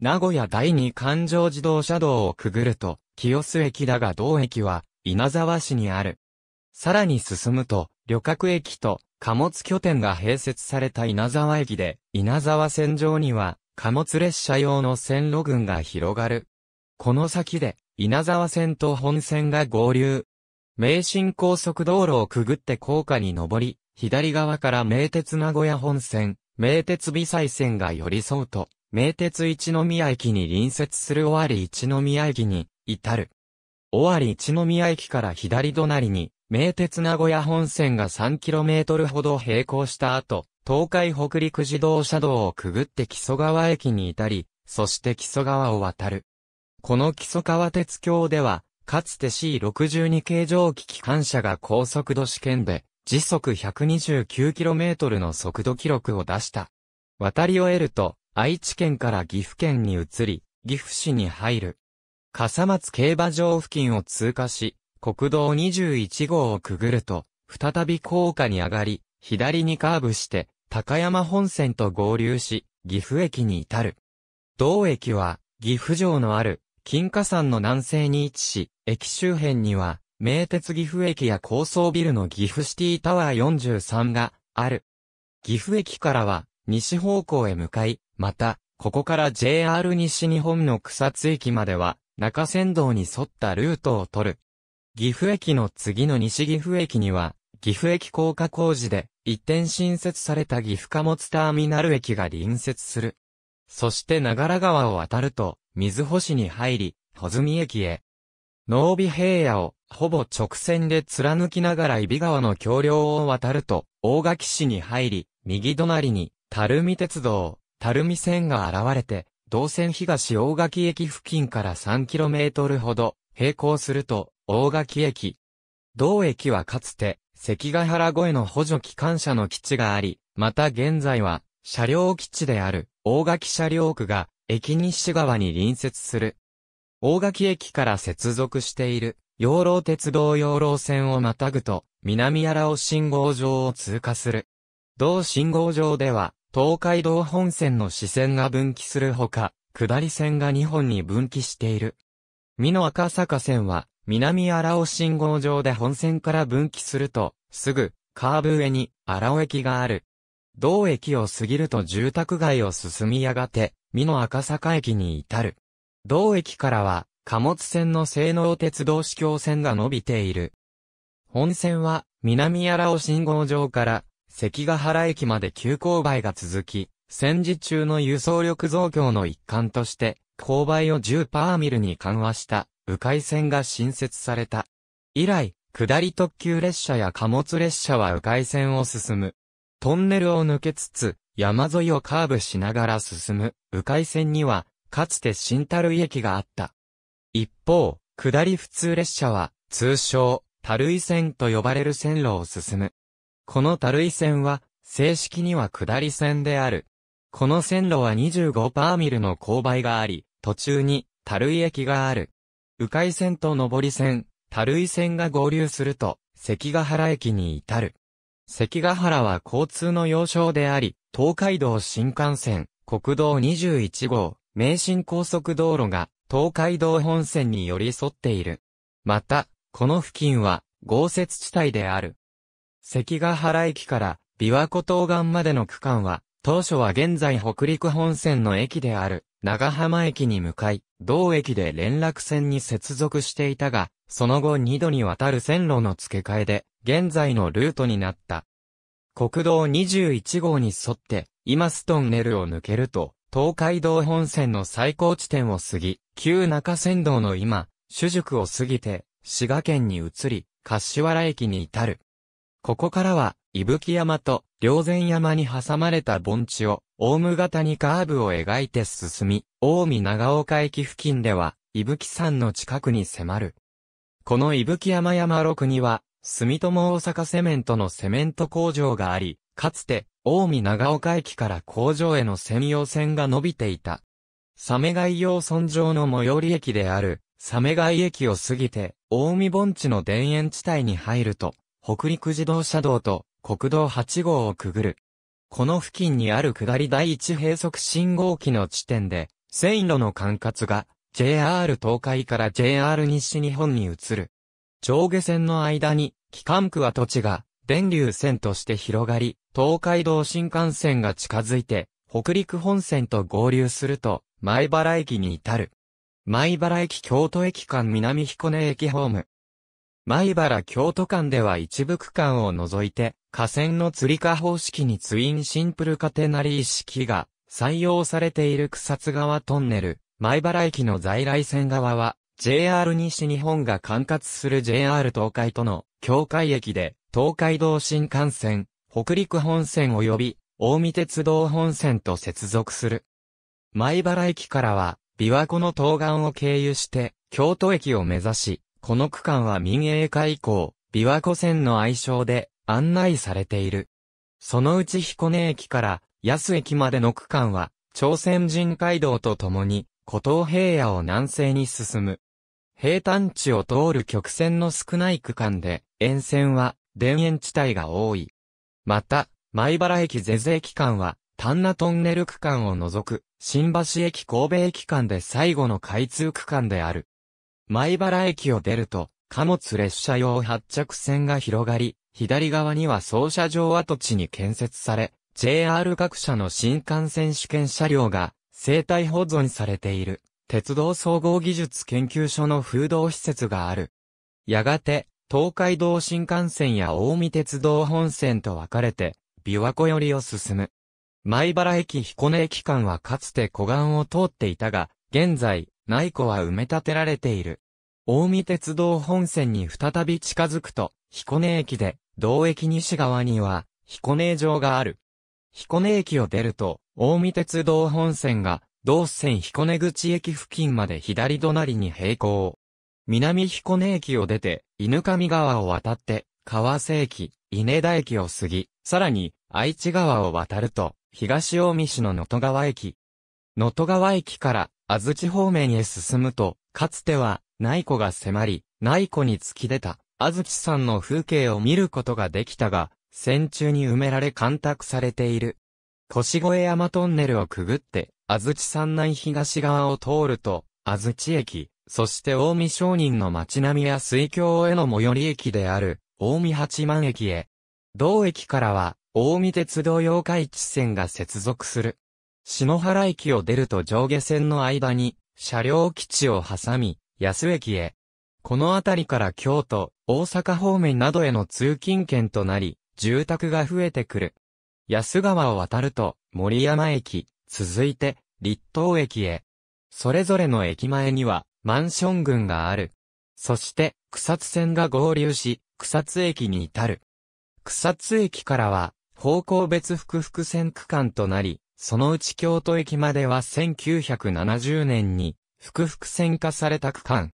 名古屋第二環状自動車道をくぐると、清洲駅だが同駅は稲沢市にある。さらに進むと、旅客駅と貨物拠点が併設された稲沢駅で、稲沢線上には貨物列車用の線路群が広がる。この先で、稲沢線と本線が合流。名神高速道路をくぐって高架に上り、左側から名鉄名古屋本線、名鉄美西線が寄り添うと、名鉄一宮駅に隣接する尾張一宮駅に至る。尾張一宮駅から左隣に、名鉄名古屋本線が 3km ほど並行した後、東海北陸自動車道をくぐって木曽川駅に至り、そして木曽川を渡る。この木曽川鉄橋では、かつて C62 形状機機関車が高速度試験で、時速 129km の速度記録を出した。渡り終えると、愛知県から岐阜県に移り、岐阜市に入る。笠松競馬場付近を通過し、国道21号をくぐると、再び高架に上がり、左にカーブして、高山本線と合流し、岐阜駅に至る。同駅は、岐阜城のある、金華山の南西に位置し、駅周辺には、名鉄岐阜駅や高層ビルの岐阜シティタワー43がある。岐阜駅からは西方向へ向かい、また、ここから JR 西日本の草津駅までは中山道に沿ったルートを取る。岐阜駅の次の西岐阜駅には、岐阜駅高架工事で一転新設された岐阜貨物ターミナル駅が隣接する。そして長良川を渡ると、水穂市に入り、穂積駅へ。濃尾平野をほぼ直線で貫きながら揖斐川の橋梁を渡ると、大垣市に入り、右隣に、垂水鉄道、垂水線が現れて、道線東大垣駅付近から 3km ほど、並行すると、大垣駅。同駅はかつて、関ヶ原越えの補助機関車の基地があり、また現在は、車両基地である、大垣車両区が、駅西側に隣接する。大垣駅から接続している、養老鉄道養老線をまたぐと、南荒尾信号場を通過する。同信号場では、東海道本線の支線が分岐するほか、下り線が2本に分岐している。美濃赤坂線は、南荒尾信号場で本線から分岐すると、すぐ、カーブ上に、荒尾駅がある。同駅を過ぎると住宅街を進みやがて、美濃赤坂駅に至る。同駅からは、貨物線の性能鉄道市橋線が伸びている。本線は、南荒尾信号場から、関ヶ原駅まで急勾配が続き、戦時中の輸送力増強の一環として、勾配を10パーミルに緩和した、迂回線が新設された。以来、下り特急列車や貨物列車は迂回線を進む。トンネルを抜けつつ、山沿いをカーブしながら進む、迂回線には、かつて新樽井駅があった。一方、下り普通列車は、通称、樽井線と呼ばれる線路を進む。この樽井線は、正式には下り線である。この線路は25パーミルの勾配があり、途中に、樽井駅がある。迂回線と上り線、樽井線が合流すると、関ヶ原駅に至る。関ヶ原は交通の要衝であり、東海道新幹線、国道21号、名神高速道路が、東海道本線に寄り添っている。また、この付近は、豪雪地帯である。関ヶ原駅から琵琶湖東岸までの区間は、当初は現在北陸本線の駅である長浜駅に向かい、同駅で連絡線に接続していたが、その後二度にわたる線路の付け替えで、現在のルートになった。国道21号に沿って、今ストンネルを抜けると、東海道本線の最高地点を過ぎ、旧中山道の今、主塾を過ぎて、滋賀県に移り、柏原駅に至る。ここからは、伊吹山と両前山に挟まれた盆地を、オウム型にカーブを描いて進み、近江長岡駅付近では、伊吹山の近くに迫る。この伊吹山山六には、住友大阪セメントのセメント工場があり、かつて、近江長岡駅から工場への専用線が伸びていた。サメ街用村上の最寄り駅である、サメ街駅を過ぎて、近江盆地の田園地帯に入ると、北陸自動車道と国道8号をくぐる。この付近にある下り第一閉塞信号機の地点で、線路の管轄が JR 東海から JR 西日本に移る。上下線の間に、機関区は土地が、電流線として広がり、東海道新幹線が近づいて、北陸本線と合流すると、前原駅に至る。前原駅京都駅間南彦根駅ホーム。前原京都間では一部区間を除いて、河川の釣り化方式にツインシンプルカテナリー式が採用されている草津川トンネル、前原駅の在来線側は、JR 西日本が管轄する JR 東海との境界駅で、東海道新幹線、北陸本線及び、大見鉄道本線と接続する。前原駅からは、琵琶湖の東岸を経由して、京都駅を目指し、この区間は民営化以降、琵琶湖線の愛称で案内されている。そのうち彦根駅から安駅までの区間は、朝鮮人街道とともに、古東平野を南西に進む。平坦地を通る曲線の少ない区間で、沿線は田園地帯が多い。また、米原駅是ゼ駅間は、丹那トンネル区間を除く、新橋駅神戸駅間で最後の開通区間である。前原駅を出ると、貨物列車用発着線が広がり、左側には操車場跡地に建設され、JR 各社の新幹線試験車両が生態保存されている、鉄道総合技術研究所の風洞施設がある。やがて、東海道新幹線や大見鉄道本線と分かれて、琵琶湖寄りを進む。前原駅彦根駅間はかつて湖岸を通っていたが、現在、内湖は埋め立てられている。大見鉄道本線に再び近づくと、彦根駅で、同駅西側には、彦根城がある。彦根駅を出ると、大見鉄道本線が、同線彦根口駅付近まで左隣に並行。南彦根駅を出て、犬上川を渡って、川瀬駅、稲田駅を過ぎ、さらに、愛知川を渡ると、東近江市の能登川駅。能登川駅から安土方面へ進むと、かつては、内湖が迫り、内湖に突き出た、安土山の風景を見ることができたが、戦中に埋められ干拓されている。腰越山トンネルをくぐって、安土山内東側を通ると、安土駅、そして大見商人の町並みや水郷への最寄り駅である、大見八幡駅へ。同駅からは、大見鉄道妖日市線が接続する。篠原駅を出ると上下線の間に、車両基地を挟み、安駅へ。この辺りから京都、大阪方面などへの通勤圏となり、住宅が増えてくる。安川を渡ると、森山駅、続いて、立東駅へ。それぞれの駅前には、マンション群がある。そして、草津線が合流し、草津駅に至る。草津駅からは、方向別複々線区間となり、そのうち京都駅までは1970年に、複々線化された区間。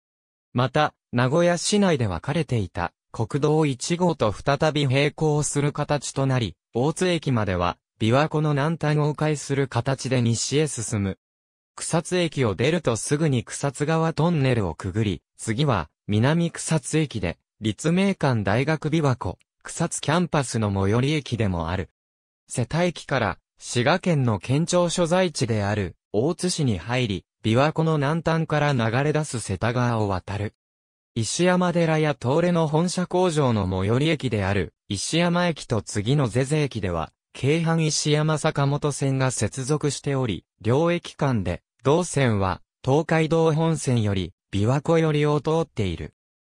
また、名古屋市内で分かれていた、国道1号と再び並行する形となり、大津駅までは、琵琶湖の南端を迂回する形で西へ進む。草津駅を出るとすぐに草津川トンネルをくぐり、次は、南草津駅で、立命館大学琵琶湖、草津キャンパスの最寄り駅でもある。瀬田駅から滋賀県の県庁所在地である大津市に入り、琵琶湖の南端から流れ出す瀬田川を渡る。石山寺や東レの本社工場の最寄り駅である石山駅と次のゼゼ駅では、京阪石山坂本線が接続しており、両駅間で、同線は東海道本線より琵琶湖寄りを通っている。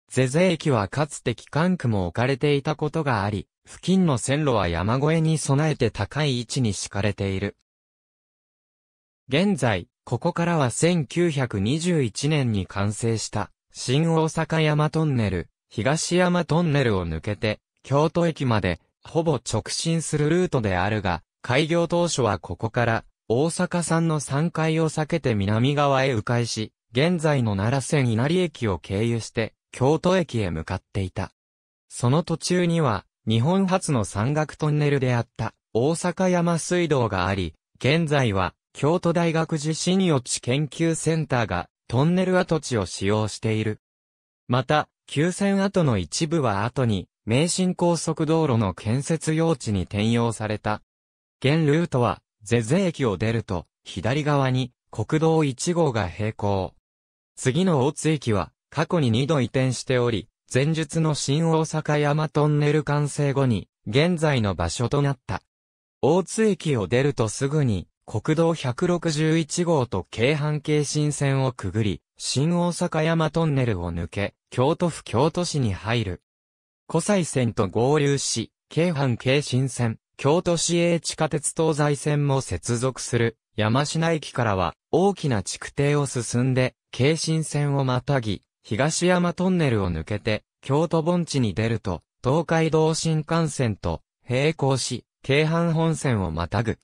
ゼゼ駅はかつて機関区も置かれていたことがあり、付近の線路は山越えに備えて高い位置に敷かれている。現在、ここからは1921年に完成した新大阪山トンネル、東山トンネルを抜けて、京都駅までほぼ直進するルートであるが、開業当初はここから大阪産の3階を避けて南側へ迂回し、現在の奈良線稲荷駅を経由して、京都駅へ向かっていた。その途中には、日本初の山岳トンネルであった大阪山水道があり、現在は京都大学地震予知研究センターがトンネル跡地を使用している。また、旧線跡の一部は後に名神高速道路の建設用地に転用された。現ルートは、是々駅を出ると、左側に国道1号が並行。次の大津駅は、過去に2度移転しており、前述の新大阪山トンネル完成後に、現在の場所となった。大津駅を出るとすぐに、国道161号と京阪京新線をくぐり、新大阪山トンネルを抜け、京都府京都市に入る。湖西線と合流し、京阪京新線、京都市営地下鉄東西線も接続する、山科駅からは、大きな地区堤を進んで、京新線をまたぎ、東山トンネルを抜けて、京都盆地に出ると、東海道新幹線と並行し、京阪本線をまたぐ。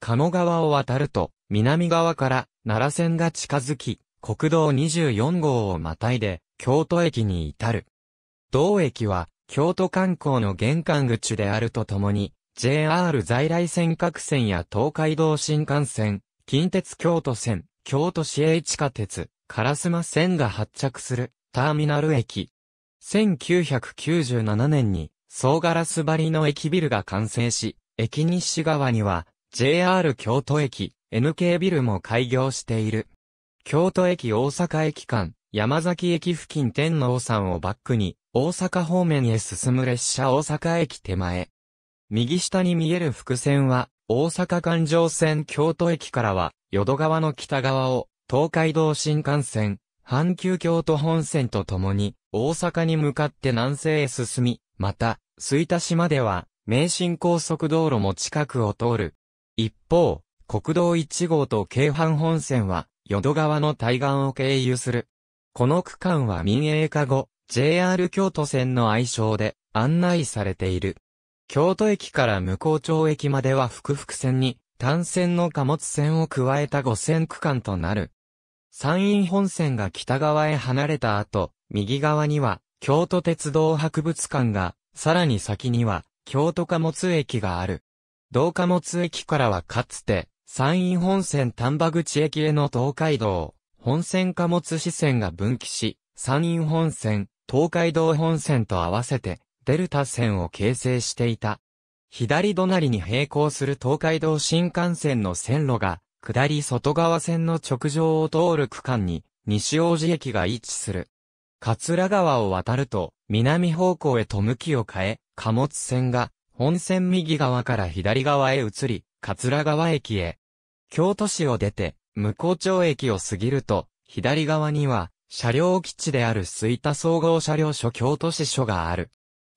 鴨川を渡ると、南側から奈良線が近づき、国道24号をまたいで、京都駅に至る。同駅は、京都観光の玄関口であるとともに、JR 在来線各線や東海道新幹線、近鉄京都線、京都市営地下鉄、烏マ線が発着するターミナル駅。1997年に、総ガラス張りの駅ビルが完成し、駅西側には、JR 京都駅、NK ビルも開業している。京都駅大阪駅間、山崎駅付近天皇山をバックに、大阪方面へ進む列車大阪駅手前。右下に見える伏線は、大阪環状線京都駅からは、淀川の北側を、東海道新幹線、阪急京都本線とともに、大阪に向かって南西へ進み、また、吹田島では、名神高速道路も近くを通る。一方、国道1号と京阪本線は、淀川の対岸を経由する。この区間は民営化後、JR 京都線の愛称で案内されている。京都駅から向こう町駅までは複々線に単線の貨物線を加えた5線区間となる。山陰本線が北側へ離れた後、右側には京都鉄道博物館が、さらに先には京都貨物駅がある。同貨物駅からはかつて、山陰本線丹波口駅への東海道、本線貨物支線が分岐し、山陰本線、東海道本線と合わせて、デルタ線を形成していた。左隣に並行する東海道新幹線の線路が、下り外側線の直上を通る区間に、西大路駅が位置する。桂川を渡ると、南方向へと向きを変え、貨物線が、本線右側から左側へ移り、桂川駅へ。京都市を出て、向こう町駅を過ぎると、左側には、車両基地である吹田総合車両所京都市所がある。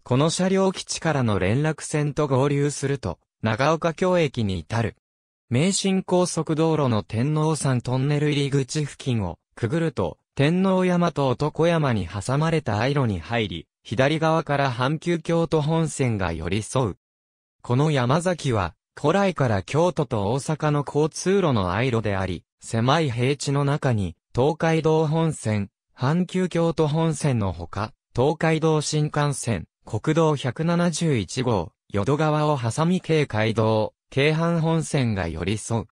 この車両基地からの連絡線と合流すると、長岡京駅に至る。名神高速道路の天皇山トンネル入り口付近をくぐると、天皇山と男山に挟まれたアイロに入り、左側から阪急京都本線が寄り添う。この山崎は、古来から京都と大阪の交通路のアイロであり、狭い平地の中に、東海道本線、阪急京都本線のほか、東海道新幹線、国道171号、淀川を挟み京街道、京阪本線が寄り添う。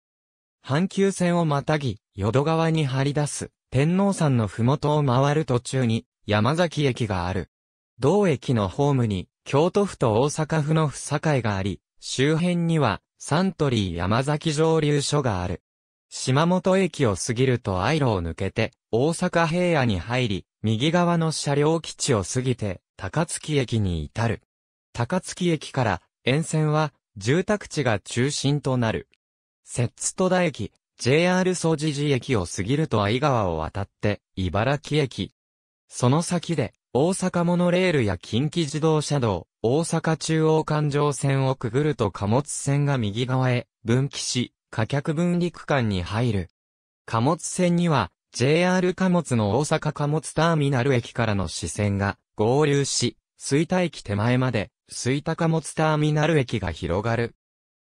阪急線をまたぎ、淀川に張り出す、天皇山の麓を回る途中に、山崎駅がある。同駅のホームに、京都府と大阪府の府境があり、周辺には、サントリー山崎上流所がある。島本駅を過ぎるとアイロを抜けて、大阪平野に入り、右側の車両基地を過ぎて、高槻駅に至る。高槻駅から沿線は住宅地が中心となる。摂津戸田駅、JR 総持寺駅を過ぎると相川を渡って茨城駅。その先で大阪モノレールや近畿自動車道、大阪中央環状線をくぐると貨物線が右側へ分岐し、貨客分離区間に入る。貨物線には JR 貨物の大阪貨物ターミナル駅からの支線が合流し、水田駅手前まで、水田貨物ターミナル駅が広がる。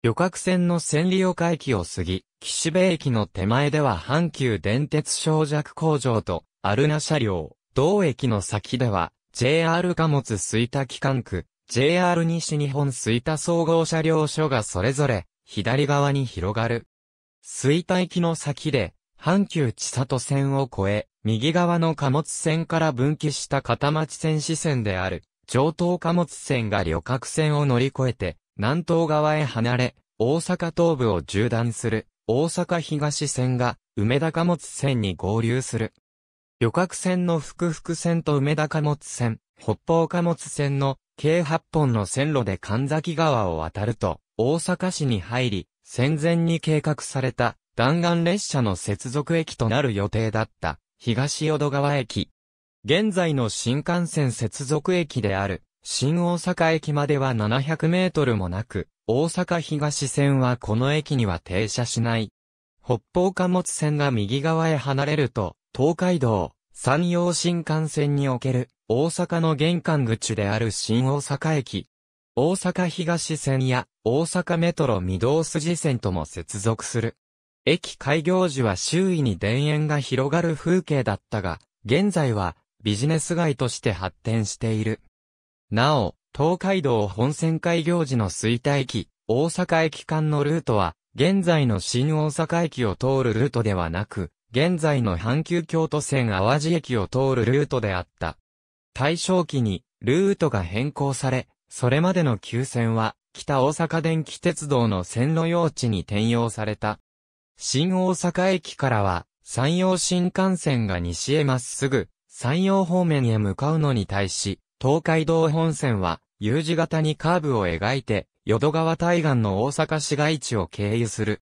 旅客船の千里岡駅を過ぎ、岸辺駅の手前では阪急電鉄小弱工場と、アルナ車両、同駅の先では、JR 貨物水田機関区、JR 西日本水田総合車両所がそれぞれ、左側に広がる。水田駅の先で、阪急千里線を越え、右側の貨物線から分岐した片町線支線である、上東貨物線が旅客線を乗り越えて、南東側へ離れ、大阪東部を縦断する、大阪東線が、梅田貨物線に合流する。旅客船の福福線と梅田貨物線、北方貨物線の計8本の線路で神崎川を渡ると、大阪市に入り、戦前に計画された弾丸列車の接続駅となる予定だった、東淀川駅。現在の新幹線接続駅である、新大阪駅までは700メートルもなく、大阪東線はこの駅には停車しない。北方貨物線が右側へ離れると、東海道、山陽新幹線における、大阪の玄関口である新大阪駅。大阪東線や、大阪メトロ御堂筋線とも接続する。駅開業時は周囲に田園が広がる風景だったが、現在はビジネス街として発展している。なお、東海道本線開業時の衰退期、大阪駅間のルートは、現在の新大阪駅を通るルートではなく、現在の阪急京都線淡路駅を通るルートであった。大正期にルートが変更され、それまでの急線は北大阪電気鉄道の線路用地に転用された。新大阪駅からは、山陽新幹線が西へまっすぐ、山陽方面へ向かうのに対し、東海道本線は、U 字型にカーブを描いて、淀川対岸の大阪市街地を経由する。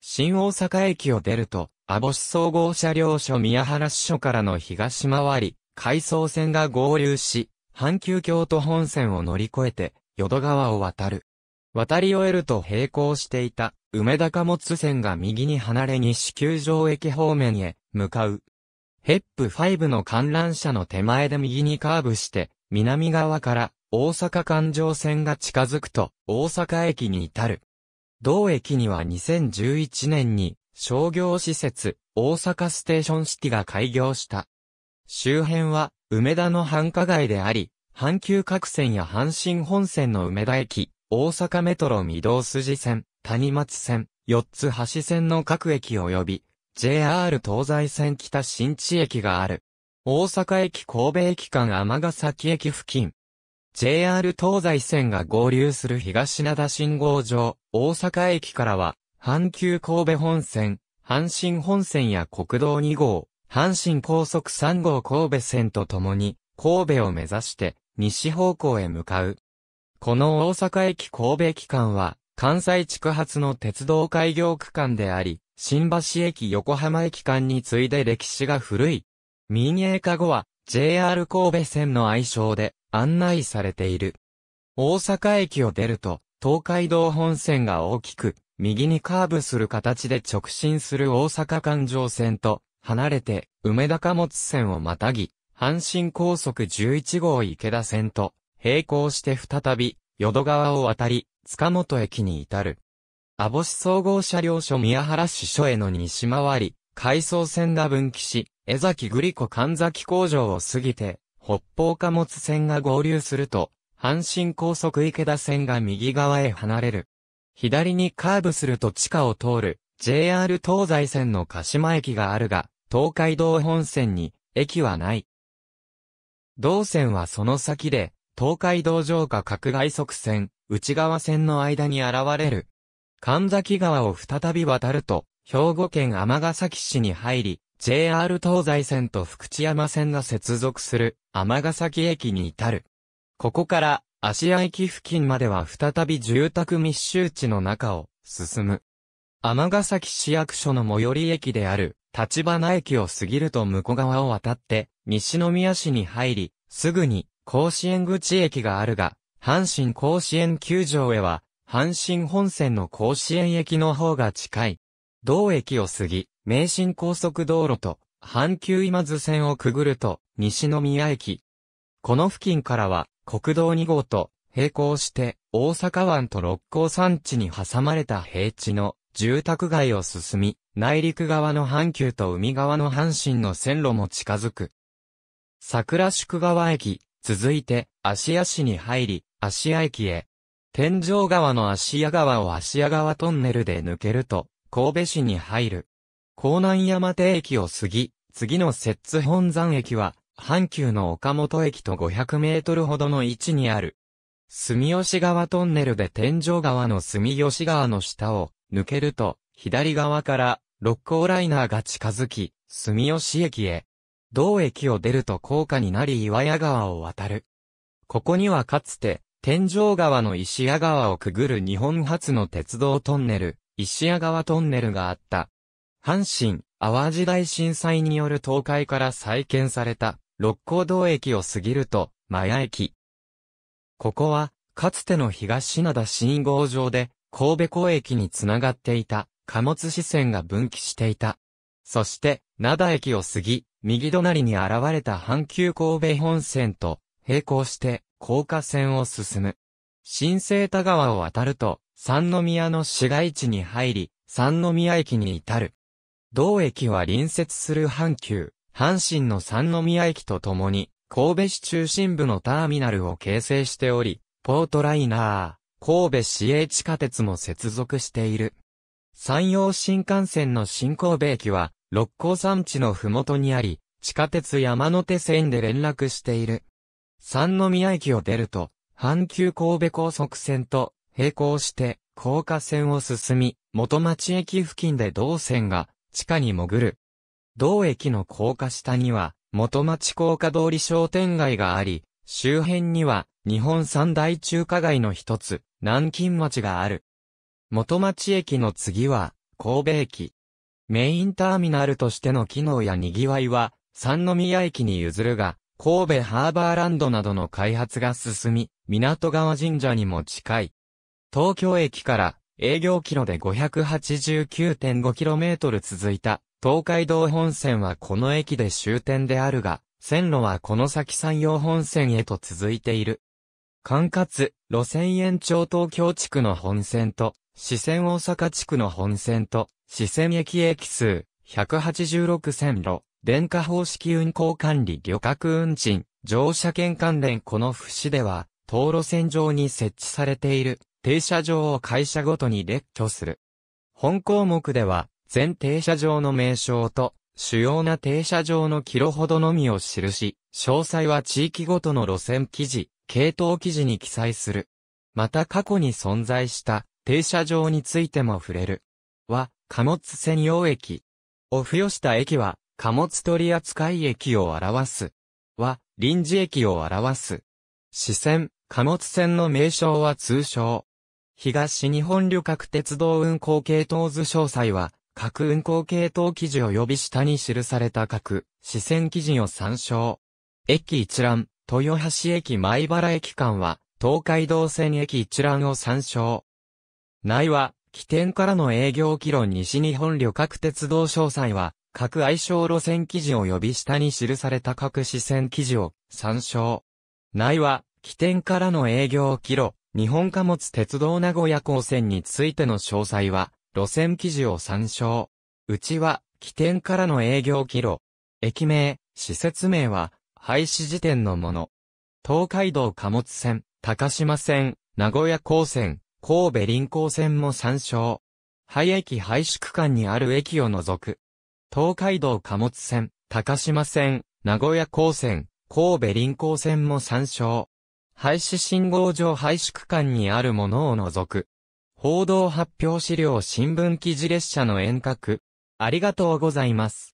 新大阪駅を出ると、網干総合車両所宮原支所からの東回り、回送線が合流し、阪急京都本線を乗り越えて、淀川を渡る。渡り終えると並行していた、梅田貨物線が右に離れ西球場駅方面へ向かう。ヘップ5の観覧車の手前で右にカーブして、南側から大阪環状線が近づくと大阪駅に至る。同駅には2011年に商業施設大阪ステーションシティが開業した。周辺は梅田の繁華街であり、阪急各線や阪神本線の梅田駅、大阪メトロ御堂筋線、谷町線、四つ橋線の各駅及び、JR 東西線北新地駅がある。大阪駅神戸駅間ヶ崎駅付近。JR 東西線が合流する東灘信号場、大阪駅からは、阪急神戸本線、阪神本線や国道2号、阪神高速3号神戸線とともに、神戸を目指して、西方向へ向かう。この大阪駅神戸駅間は、関西地区発の鉄道開業区間であり、新橋駅横浜駅間に次いで歴史が古い。民営化後は JR 神戸線の愛称で案内されている。大阪駅を出ると、東海道本線が大きく、右にカーブする形で直進する大阪環状線と、離れて、梅田貨物線をまたぎ、阪神高速11号池田線と、並行して再び、淀川を渡り、塚本駅に至る。阿保市総合車両所宮原支所への西回り、回送線が分岐し、江崎グリコ神崎工場を過ぎて、北方貨物線が合流すると、阪神高速池田線が右側へ離れる。左にカーブすると地下を通る、JR 東西線の鹿島駅があるが、東海道本線に、駅はない。同線はその先で、東海道上下角外側線、内側線の間に現れる。神崎川を再び渡ると、兵庫県尼崎市に入り、JR 東西線と福知山線が接続する尼崎駅に至る。ここから、芦屋駅付近までは再び住宅密集地の中を進む。尼崎市役所の最寄り駅である、立花駅を過ぎると向こう側を渡って、西宮市に入り、すぐに甲子園口駅があるが、阪神甲子園球場へは、阪神本線の甲子園駅の方が近い。同駅を過ぎ、名神高速道路と、阪急今津線をくぐると、西宮駅。この付近からは、国道2号と、並行して、大阪湾と六甲山地に挟まれた平地の住宅街を進み、内陸側の阪急と海側の阪神の線路も近づく。桜宿川駅、続いて、芦屋市に入り、芦屋駅へ。天井川の芦屋川を芦屋川トンネルで抜けると、神戸市に入る。江南山手駅を過ぎ、次の摂津本山駅は、阪急の岡本駅と500メートルほどの位置にある。住吉川トンネルで天井川の住吉川の下を抜けると、左側から六甲ライナーが近づき、住吉駅へ。同駅を出ると高架になり岩屋川を渡る。ここにはかつて、天井川の石屋川をくぐる日本初の鉄道トンネル、石屋川トンネルがあった。阪神、淡路大震災による倒壊から再建された、六甲道駅を過ぎると、マヤ駅。ここは、かつての東灘信号場で、神戸港駅につながっていた、貨物支線が分岐していた。そして、灘駅を過ぎ、右隣に現れた阪急神戸本線と、並行して、高架線を進む。新生田川を渡ると、三宮の市街地に入り、三宮駅に至る。同駅は隣接する阪急、阪神の三宮駅とともに、神戸市中心部のターミナルを形成しており、ポートライナー、神戸市営地下鉄も接続している。山陽新幹線の新神戸駅は、六甲山地のふもとにあり、地下鉄山手線で連絡している。三宮駅を出ると、阪急神戸高速線と並行して高架線を進み、元町駅付近で同線が地下に潜る。同駅の高架下には元町高架通り商店街があり、周辺には日本三大中華街の一つ、南京町がある。元町駅の次は神戸駅。メインターミナルとしての機能や賑わいは三宮駅に譲るが、神戸ハーバーランドなどの開発が進み、港川神社にも近い。東京駅から営業キロで 589.5km 続いた東海道本線はこの駅で終点であるが、線路はこの先山陽本線へと続いている。管轄、路線延長東京地区の本線と、四川大阪地区の本線と、四川駅駅数、186線路、電化方式運行管理旅客運賃、乗車券関連この節では、道路線上に設置されている停車場を会社ごとに列挙する。本項目では、全停車場の名称と、主要な停車場のキロほどのみを記し、詳細は地域ごとの路線記事、系統記事に記載する。また過去に存在した停車場についても触れる。は、貨物専用駅。を付与した駅は、貨物取扱駅を表す。は、臨時駅を表す。支線、貨物線の名称は通称。東日本旅客鉄道運行系統図詳細は、各運行系統記事及び下に記された各、支線記事を参照。駅一覧、豊橋駅前原駅間は、東海道線駅一覧を参照。内は、起点からの営業記録西日本旅客鉄道詳細は、各愛称路線記事及び下に記された各支線記事を参照。内は、起点からの営業記路。日本貨物鉄道名古屋港線についての詳細は、路線記事を参照。内は、起点からの営業記録。駅名、施設名は、廃止時点のもの。東海道貨物線、高島線、名古屋港線、神戸臨港線も参照。廃駅廃止区間にある駅を除く、東海道貨物線、高島線、名古屋港線、神戸臨港線も参照。廃止信号場廃止区間にあるものを除く。報道発表資料新聞記事列車の遠隔。ありがとうございます。